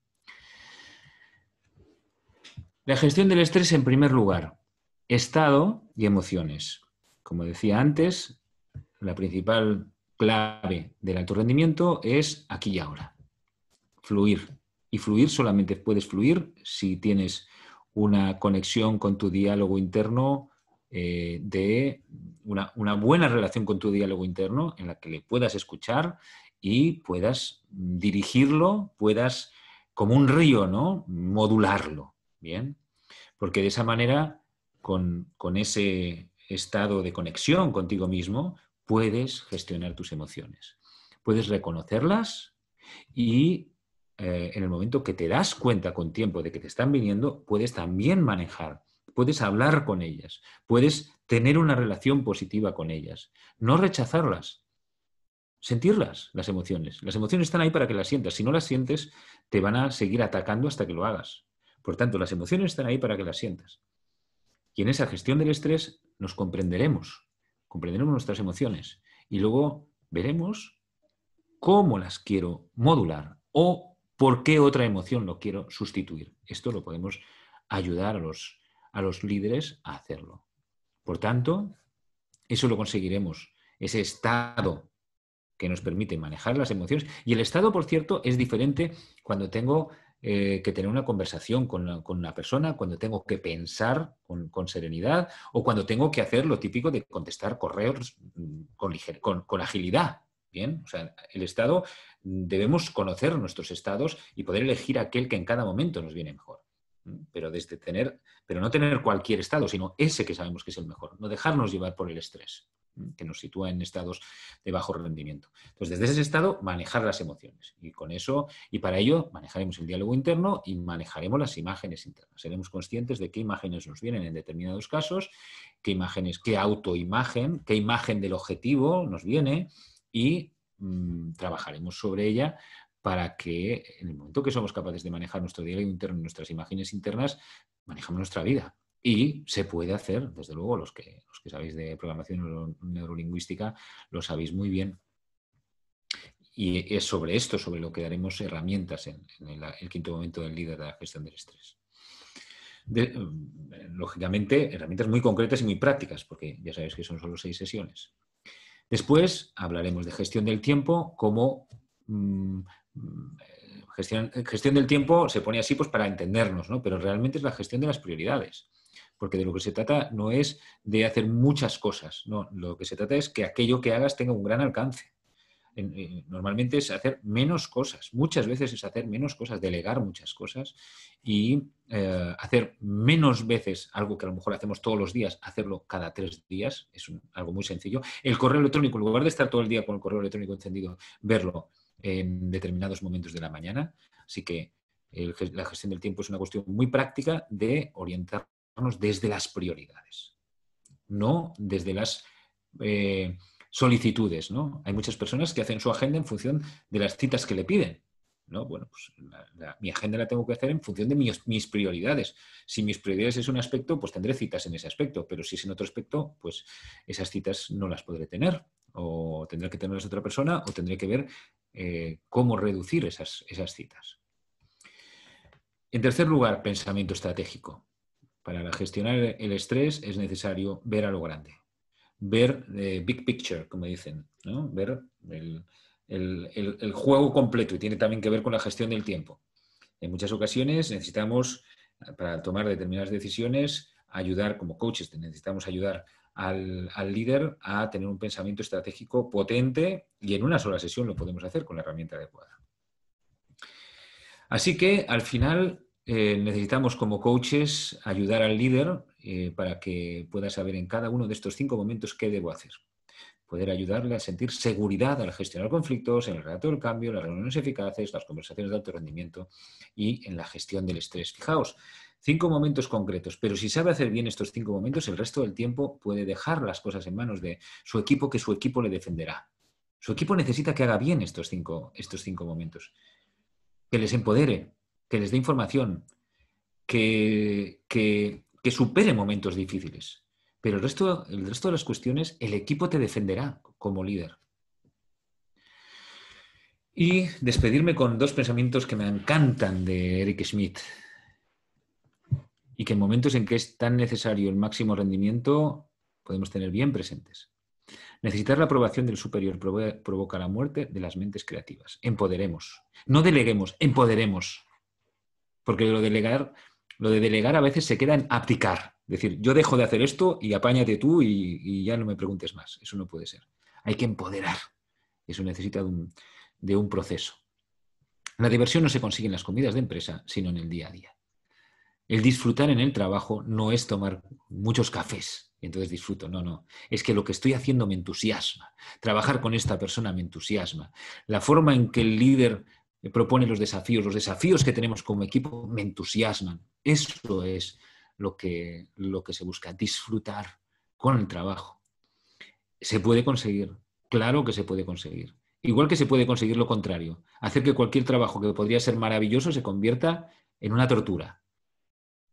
La gestión del estrés en primer lugar, estado y emociones. Como decía antes, la principal clave del alto rendimiento es aquí y ahora. Fluir. Y fluir solamente puedes fluir si tienes una conexión con tu diálogo interno eh, de una, buena relación con tu diálogo interno en la que le puedas escuchar y puedas dirigirlo, puedas, como un río, ¿no? Modularlo, ¿bien? Porque de esa manera, con, ese estado de conexión contigo mismo, puedes gestionar tus emociones. Puedes reconocerlas y eh, en el momento que te das cuenta con tiempo de que te están viniendo, puedes también manejar puedes hablar con ellas, puedes tener una relación positiva con ellas, no rechazarlas, sentirlas, las emociones. Las emociones están ahí para que las sientas. Si no las sientes, te van a seguir atacando hasta que lo hagas. Por tanto, las emociones están ahí para que las sientas. Y en esa gestión del estrés nos comprenderemos, comprenderemos nuestras emociones y luego veremos cómo las quiero modular o por qué otra emoción lo quiero sustituir. Esto lo podemos ayudar a los a los líderes a hacerlo. Por tanto, eso lo conseguiremos, ese estado que nos permite manejar las emociones. Y el estado, por cierto, es diferente cuando tengo eh, que tener una conversación con, una persona, cuando tengo que pensar con, serenidad o cuando tengo que hacer lo típico de contestar correos mm, con, con agilidad. Bien, o sea, el estado, debemos conocer nuestros estados y poder elegir aquel que en cada momento nos viene mejor pero este tener, pero no tener cualquier estado, sino ese que sabemos que es el mejor, no dejarnos llevar por el estrés que nos sitúa en estados de bajo rendimiento. Entonces, desde ese estado, manejar las emociones. Y con eso, y para ello, manejaremos el diálogo interno y manejaremos las imágenes internas. Seremos conscientes de qué imágenes nos vienen en determinados casos, qué imágenes, qué autoimagen, qué imagen del objetivo nos viene y mm, trabajaremos sobre ella para que en el momento que somos capaces de manejar nuestro diálogo interno, nuestras imágenes internas, manejamos nuestra vida. Y se puede hacer, desde luego, los que, los que sabéis de programación neurolingüística lo sabéis muy bien. Y es sobre esto, sobre lo que daremos herramientas en, el, quinto momento del líder de la gestión del estrés. Mm, lógicamente, herramientas muy concretas y muy prácticas, porque ya sabéis que son solo seis sesiones. Después hablaremos de gestión del tiempo como mm, Mm, gestión, gestión, del tiempo se pone así pues para entendernos, ¿no? Pero realmente es la gestión de las prioridades. Porque de lo que se trata no es de hacer muchas cosas, no, lo que se trata es que aquello que hagas tenga un gran alcance. Normalmente es hacer menos cosas, muchas veces es hacer menos cosas, delegar muchas cosas y eh, hacer menos veces algo que a lo mejor hacemos todos los días, hacerlo cada tres días, es algo muy sencillo. El correo electrónico, en lugar de estar todo el día con el correo electrónico encendido, verlo en determinados momentos de la mañana. Así que la gestión del tiempo es una cuestión muy práctica de orientarnos desde las prioridades, no desde las eh, solicitudes. ¿no? Hay muchas personas que hacen su agenda en función de las citas que le piden. ¿no? Bueno, pues mi agenda la tengo que hacer en función de mis, mis, prioridades. Si mis prioridades es un aspecto, pues tendré citas en ese aspecto, pero si es en otro aspecto, pues esas citas no las podré tener. O tendré que tenerlas otra persona o tendré que ver eh, cómo reducir esas, citas. En tercer lugar, pensamiento estratégico. Para gestionar el estrés es necesario ver a lo grande, ver big picture, como dicen, ver el, el, juego completo y tiene también que ver con la gestión del tiempo. En muchas ocasiones necesitamos, para tomar determinadas decisiones, ayudar como coaches, necesitamos ayudar al, líder a tener un pensamiento estratégico potente y en una sola sesión lo podemos hacer con la herramienta adecuada. Así que al final eh, necesitamos como coaches ayudar al líder eh, para que pueda saber en cada uno de estos cinco momentos qué debo hacer. Poder ayudarle a sentir seguridad al gestionar conflictos, en el relato del cambio, las reuniones eficaces, las conversaciones de alto rendimiento y en la gestión del estrés. Fijaos, cinco momentos concretos, pero si sabe hacer bien estos cinco momentos, el resto del tiempo puede dejar las cosas en manos de su equipo, que su equipo le defenderá. Su equipo necesita que haga bien estos cinco, estos cinco momentos, que les empodere, que les dé información, que, que, supere momentos difíciles. Pero el resto, el resto de las cuestiones, el equipo te defenderá como líder. Y despedirme con dos pensamientos que me encantan de Eric Schmidt y que en momentos en que es tan necesario el máximo rendimiento podemos tener bien presentes. Necesitar la aprobación del superior provoca la muerte de las mentes creativas. Empoderemos. No deleguemos, empoderemos. Porque lo, delegar, lo de delegar a veces se queda en abdicar. Decir, yo dejo de hacer esto y apáñate tú y, ya no me preguntes más. Eso no puede ser. Hay que empoderar. Eso necesita de un proceso. La diversión no se consigue en las comidas de empresa, sino en el día a día. El disfrutar en el trabajo no es tomar muchos cafés, y entonces disfruto. No, no. Es que lo que estoy haciendo me entusiasma. Trabajar con esta persona me entusiasma. La forma en que el líder eh, propone los desafíos, los desafíos que tenemos como equipo me entusiasman. Eso es lo que, lo que se busca, disfrutar con el trabajo. ¿Se puede conseguir? Claro que se puede conseguir. Igual que se puede conseguir lo contrario, hacer que cualquier trabajo que podría ser maravilloso se convierta en una tortura.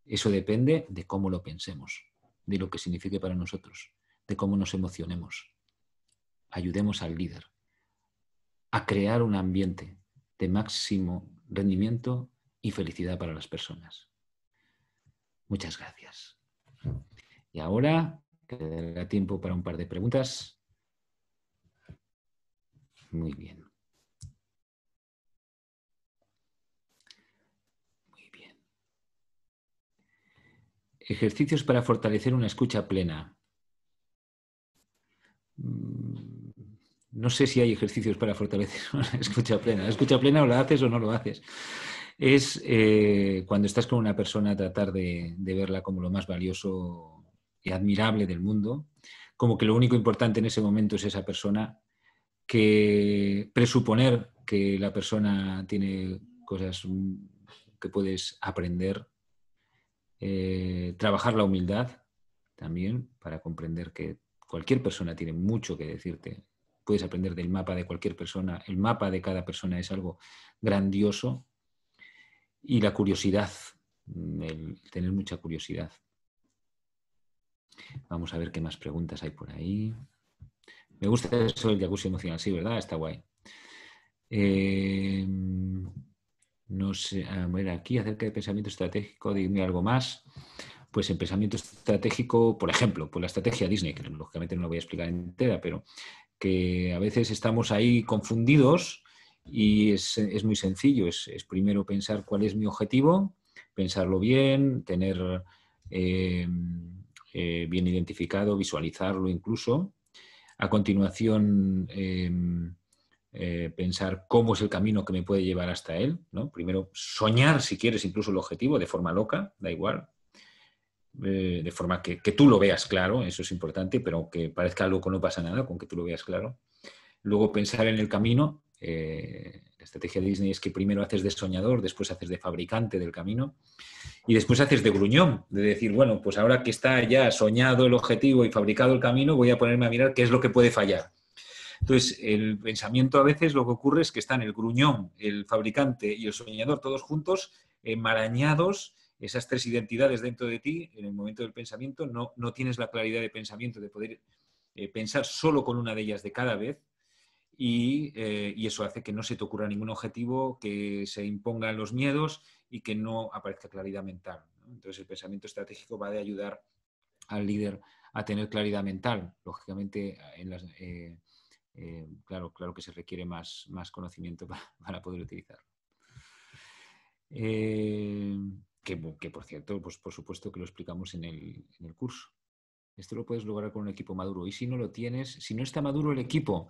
Eso depende de cómo lo pensemos, de lo que signifique para nosotros, de cómo nos emocionemos. Ayudemos al líder a crear un ambiente de máximo rendimiento y felicidad para las personas. Muchas gracias. Y ahora quedará tiempo para un par de preguntas. Muy bien. Ejercicios para fortalecer una escucha plena. Mm, no sé si hay ejercicios para fortalecer (laughs) una escucha plena. La escucha plena o la haces o no lo haces. Es eh, cuando estás con una persona tratar de, de verla como lo más valioso y admirable del mundo, como que lo único importante en ese momento es esa persona, que presuponer que la persona tiene cosas mm, que puedes aprender eh, trabajar la humildad también para comprender que cualquier persona tiene mucho que decirte. Puedes aprender del mapa de cualquier persona. El mapa de cada persona es algo grandioso. Y la curiosidad, mm, el tener mucha curiosidad. Vamos a ver qué más preguntas hay por ahí. Me gusta eso del jacuzzi emocional, sí, ¿verdad? Está guay. Eh no sé, aquí acerca de pensamiento estratégico, dime algo más. Pues en pensamiento estratégico, por ejemplo, pues la estrategia Disney, que lógicamente no la voy a explicar entera, pero que a veces estamos ahí confundidos y es, muy sencillo. Es, primero pensar cuál es mi objetivo, pensarlo bien, tener em, eh, bien identificado, visualizarlo incluso. A continuación, em, eh, pensar cómo es el camino que me puede llevar hasta él, ¿no? Primero, soñar, si quieres, incluso el objetivo, de forma loca, da igual, eh, de forma que, tú lo veas claro, eso es importante, pero que parezca loco no pasa nada, con que tú lo veas claro. Luego, pensar en el camino. Eh, la estrategia de Disney es que primero haces de soñador, después haces de fabricante del camino y después haces de gruñón, de decir, bueno, pues ahora que está ya soñado el objetivo y fabricado el camino, voy a ponerme a mirar qué es lo que puede fallar entonces, el pensamiento a veces lo que ocurre es que están el gruñón, el fabricante y el soñador todos juntos, enmarañados, esas tres identidades dentro de ti, en el momento del pensamiento, no, no tienes la claridad de pensamiento de poder eh, pensar solo con una de ellas de cada vez. Eh, y, eso hace que no se te ocurra ningún objetivo, que se impongan los miedos y que no aparezca claridad mental. Entonces el pensamiento estratégico va a ayudar al líder a tener claridad mental. Lógicamente, en las, eh, eh, claro, claro que se requiere más, conocimiento (laughs) para, poder utilizarlo. Eh, que, por cierto, pues por supuesto que lo explicamos en el, curso. Esto lo puedes lograr con un equipo maduro. Y si no lo tienes, si no está maduro el equipo,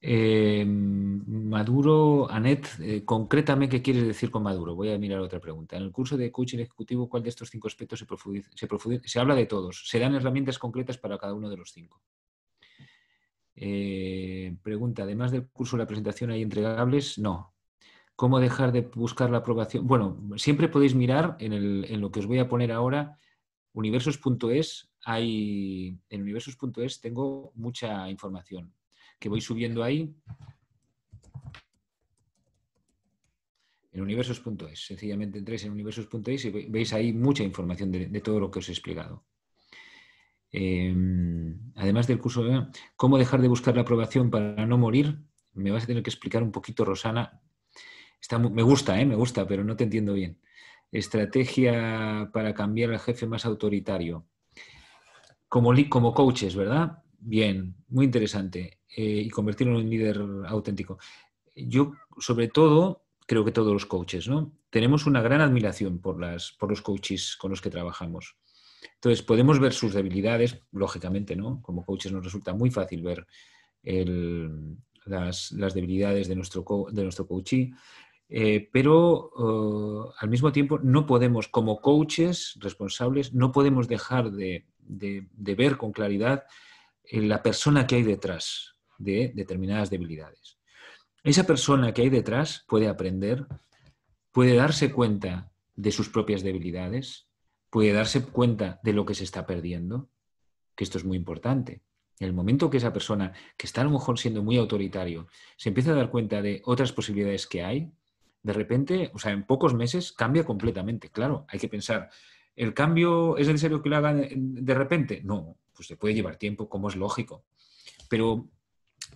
eh, maduro, Anet, concretamente concrétame qué quieres decir con maduro. Voy a mirar otra pregunta. En el curso de coaching ejecutivo, ¿cuál de estos cinco aspectos se, profundiza, se, se habla de todos? ¿Se dan herramientas concretas para cada uno de los cinco? Eh, pregunta, además del curso de la presentación, ¿hay entregables? No. ¿Cómo dejar de buscar la aprobación? Bueno, siempre podéis mirar en, lo que os voy a poner ahora, universos.es, hay, en universos.es tengo mucha información que voy subiendo ahí en universos.es. Sencillamente entréis en universos.es y veis ahí mucha información de, todo lo que os he explicado. Em, además del curso, ¿cómo dejar de buscar la aprobación para no morir? Me vas a tener que explicar un poquito, Rosana. Está, me gusta, ¿eh? me gusta, pero no te entiendo bien. Estrategia para cambiar al jefe más autoritario. Como, como coaches, ¿verdad? Bien, muy interesante. Eh, y convertirlo en un líder auténtico. Yo, sobre todo, creo que todos los coaches, ¿no? Tenemos una gran admiración por, las, por los coaches con los que trabajamos. Entonces, podemos ver sus debilidades, lógicamente, ¿no? Como coaches nos resulta muy fácil ver las, debilidades de nuestro, de nuestro coachee, eh, pero eh, al mismo tiempo no podemos, como coaches responsables, no podemos dejar de, ver con claridad eh, la persona que hay detrás de determinadas debilidades. Esa persona que hay detrás puede aprender, puede darse cuenta de sus propias debilidades, puede darse cuenta de lo que se está perdiendo, que esto es muy importante. En el momento que esa persona, que está a lo mejor siendo muy autoritario, se empieza a dar cuenta de otras posibilidades que hay, de repente, o sea, en pocos meses cambia completamente. Claro, hay que pensar, ¿el cambio es necesario que lo hagan de repente? No, pues se puede llevar tiempo, como es lógico. Pero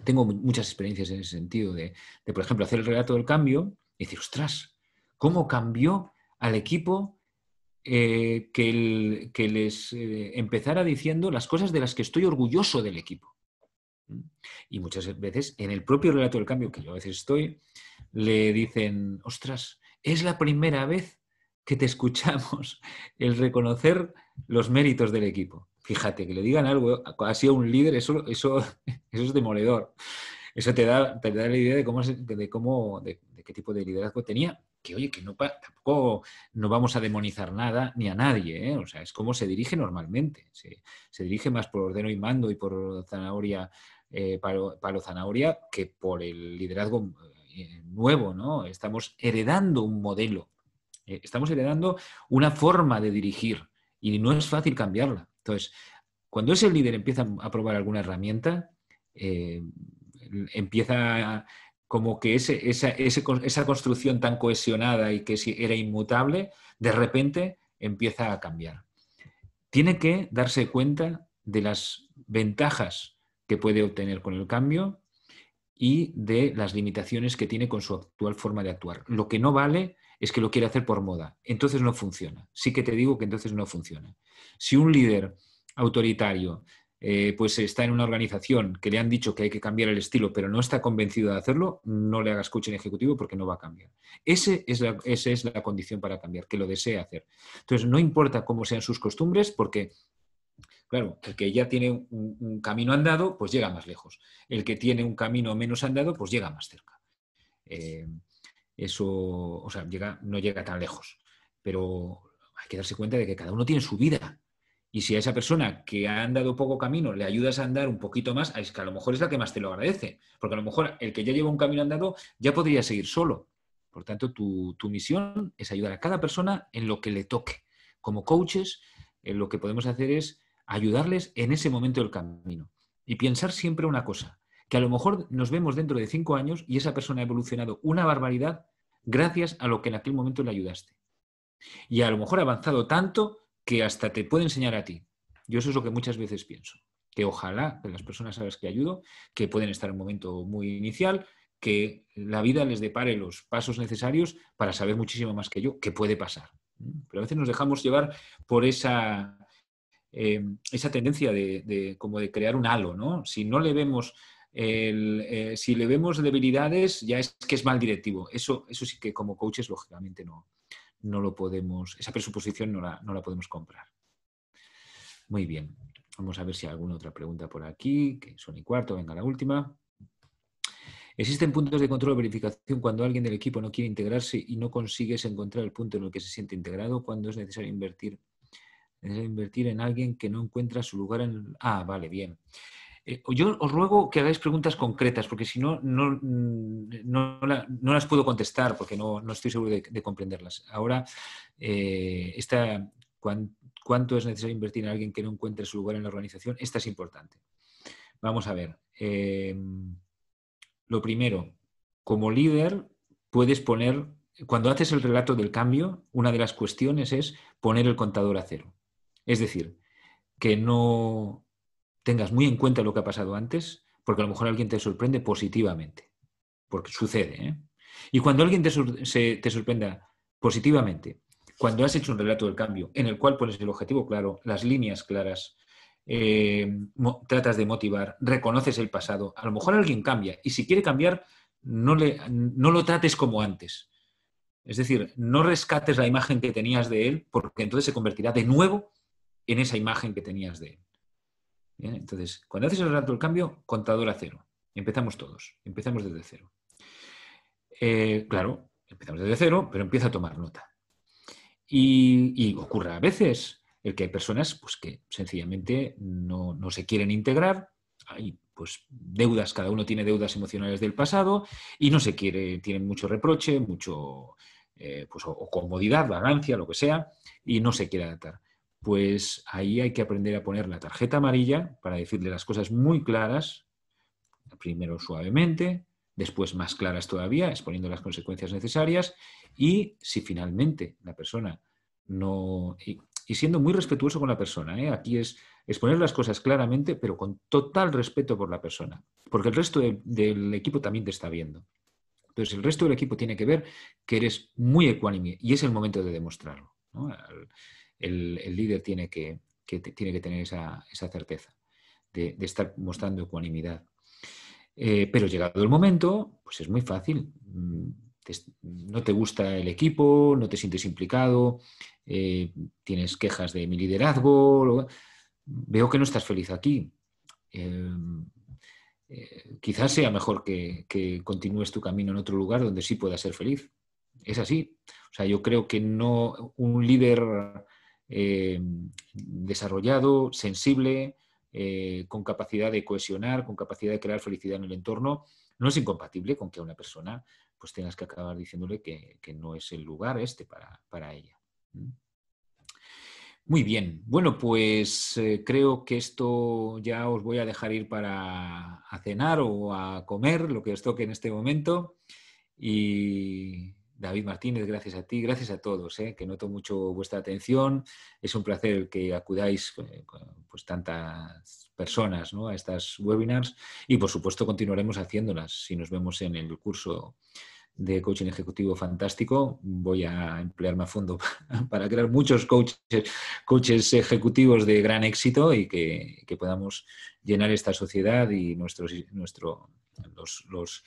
tengo muchas experiencias en ese sentido, de, de por ejemplo, hacer el relato del cambio y decir, ostras, ¿cómo cambió al equipo eh, que, les eh, empezara diciendo las cosas de las que estoy orgulloso del equipo. Y muchas veces en el propio relato del cambio, que yo a veces estoy, le dicen, ostras, es la primera vez que te escuchamos (laughs) el reconocer los méritos del equipo. Fíjate, que le digan algo así a un líder, eso, eso, (laughs) eso es demoledor. Eso te da, te la idea de cómo, de, cómo de qué tipo de liderazgo tenía que oye, que no, tampoco no vamos a demonizar nada ni a nadie, ¿eh? o sea, es como se dirige normalmente, se, dirige más por ordeno y mando y por zanahoria, eh, palo, zanahoria, que por el liderazgo eh, nuevo, ¿no? Estamos heredando un modelo, estamos heredando una forma de dirigir y no es fácil cambiarla. Entonces, cuando ese líder empieza a probar alguna herramienta, empieza... A, como que ese, esa, esa construcción tan cohesionada y que era inmutable, de repente empieza a cambiar. Tiene que darse cuenta de las ventajas que puede obtener con el cambio y de las limitaciones que tiene con su actual forma de actuar. Lo que no vale es que lo quiere hacer por moda. Entonces no funciona. Sí que te digo que entonces no funciona. Si un líder autoritario eh, pues está en una organización que le han dicho que hay que cambiar el estilo, pero no está convencido de hacerlo, no le hagas en ejecutivo porque no va a cambiar. es esa es la condición para cambiar, que lo desee hacer. Entonces, no importa cómo sean sus costumbres, porque Claro, el que ya tiene un, camino andado, pues llega más lejos. El que tiene un camino menos andado, pues llega más cerca. Eh, eso, o sea, llega, no llega tan lejos. Pero hay que darse cuenta de que cada uno tiene su vida. Y si a esa persona que ha andado poco camino le ayudas a andar un poquito más, es que a lo mejor es la que más te lo agradece. Porque a lo mejor el que ya lleva un camino andado ya podría seguir solo. Por tanto, tu, misión es ayudar a cada persona en lo que le toque. Como coaches, eh, lo que podemos hacer es ayudarles en ese momento del camino. Y pensar siempre una cosa, que a lo mejor nos vemos dentro de cinco años y esa persona ha evolucionado una barbaridad gracias a lo que en aquel momento le ayudaste. Y a lo mejor ha avanzado tanto que hasta te puede enseñar a ti. Yo eso es lo que muchas veces pienso, que ojalá que las personas a las que ayudo, que pueden estar en un momento muy inicial, que la vida les depare los pasos necesarios para saber muchísimo más que yo, qué puede pasar. Pero a veces nos dejamos llevar por esa, em, esa tendencia de, como de crear un halo, ¿no? Si no le vemos el, eh, si le vemos debilidades, ya es que es mal directivo. Eso, eso sí que como coaches, lógicamente, no, no lo podemos, esa presuposición no la, podemos comprar. Muy bien, vamos a ver si hay alguna otra pregunta por aquí, que son y cuarto, venga la última. Existen puntos de control o verificación cuando alguien del equipo no quiere integrarse y no consigues encontrar el punto en el que se siente integrado, cuando es necesario invertir, es invertir en alguien que no encuentra su lugar en... Ah, vale, bien. Eh, yo os ruego que hagáis preguntas concretas, porque si no, no, mm, las puedo contestar, porque no, estoy seguro de, comprenderlas. Ahora, eh, ¿cuánto es necesario invertir en alguien que no encuentre su lugar en la organización? Esta es importante. Vamos a ver. Eh, lo primero, como líder, puedes poner, cuando haces el relato del cambio, una de las cuestiones es poner el contador a cero. Es decir, que no tengas muy en cuenta lo que ha pasado antes, porque a lo mejor alguien te sorprende positivamente, porque sucede. ¿eh? Y cuando alguien te, sorprenda positivamente, cuando has hecho un relato del cambio en el cual pones el objetivo claro, las líneas claras, eh, tratas de motivar, reconoces el pasado, a lo mejor alguien cambia y si quiere cambiar, no, le, no lo trates como antes. Es decir, no rescates la imagen que tenías de él porque entonces se convertirá de nuevo en esa imagen que tenías de él entonces, cuando haces el rato del cambio, contador a cero. Empezamos todos, empezamos desde cero. Eh, claro, empezamos desde cero, pero empieza a tomar nota. Y, ocurre a veces el que hay personas pues, que sencillamente no, se quieren integrar, hay pues deudas, cada uno tiene deudas emocionales del pasado y no se quiere, tienen mucho reproche, mucho eh, pues, o, comodidad, vagancia, lo que sea, y no se quiere adaptar pues ahí hay que aprender a poner la tarjeta amarilla para decirle las cosas muy claras, primero suavemente, después más claras todavía, exponiendo las consecuencias necesarias, y si finalmente la persona no... Y, siendo muy respetuoso con la persona, ¿eh? aquí es exponer las cosas claramente, pero con total respeto por la persona, porque el resto del equipo también te está viendo. Entonces, el resto del equipo tiene que ver que eres muy ecuánime y es el momento de demostrarlo el, líder tiene que, tiene que tener esa, certeza de, estar mostrando ecuanimidad. Eh, pero llegado el momento, pues es muy fácil. Mm, no te gusta el equipo, no te sientes implicado, eh, tienes quejas de mi liderazgo, veo que no estás feliz aquí. Eh, quizás sea mejor que, que, continúes tu camino en otro lugar donde sí puedas ser feliz. Es así. O sea, yo creo que no un líder eh, desarrollado, sensible, eh, con capacidad de cohesionar, con capacidad de crear felicidad en el entorno, no es incompatible con que a una persona pues tengas que acabar diciéndole que, no es el lugar este para, ella. Muy bien, bueno, pues eh, creo que esto ya os voy a dejar ir para a cenar o a comer, lo que os toque en este momento. Y David Martínez, gracias a ti, gracias a todos, ¿eh? que noto mucho vuestra atención. Es un placer que acudáis eh, pues tantas personas ¿no? a estas webinars y por supuesto continuaremos haciéndolas. Si nos vemos en el curso de coaching ejecutivo fantástico, voy a emplearme a fondo (laughs) para crear muchos coaches, coaches ejecutivos de gran éxito y que, podamos llenar esta sociedad y nuestros, nuestro, los, los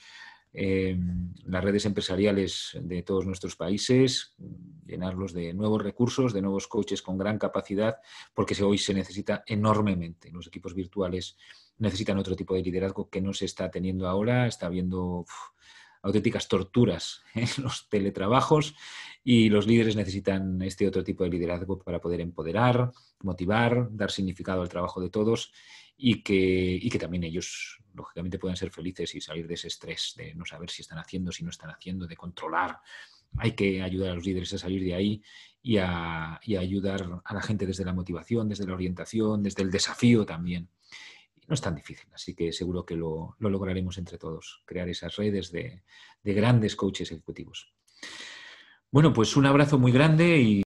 Em, las redes empresariales de todos nuestros países, llenarlos de nuevos recursos, de nuevos coaches con gran capacidad, porque hoy se necesita enormemente. Los equipos virtuales necesitan otro tipo de liderazgo que no se está teniendo ahora, está habiendo auténticas torturas (laughs) en los teletrabajos y los líderes necesitan este otro tipo de liderazgo para poder empoderar, motivar, dar significado al trabajo de todos y que, también ellos, lógicamente, puedan ser felices y salir de ese estrés de no saber si están haciendo, si no están haciendo, de controlar. Hay que ayudar a los líderes a salir de ahí y a, ayudar a la gente desde la motivación, desde la orientación, desde el desafío también. no es tan difícil, así que seguro que lo, lograremos entre todos, crear esas redes de, de grandes coaches ejecutivos. Bueno, pues un abrazo muy grande y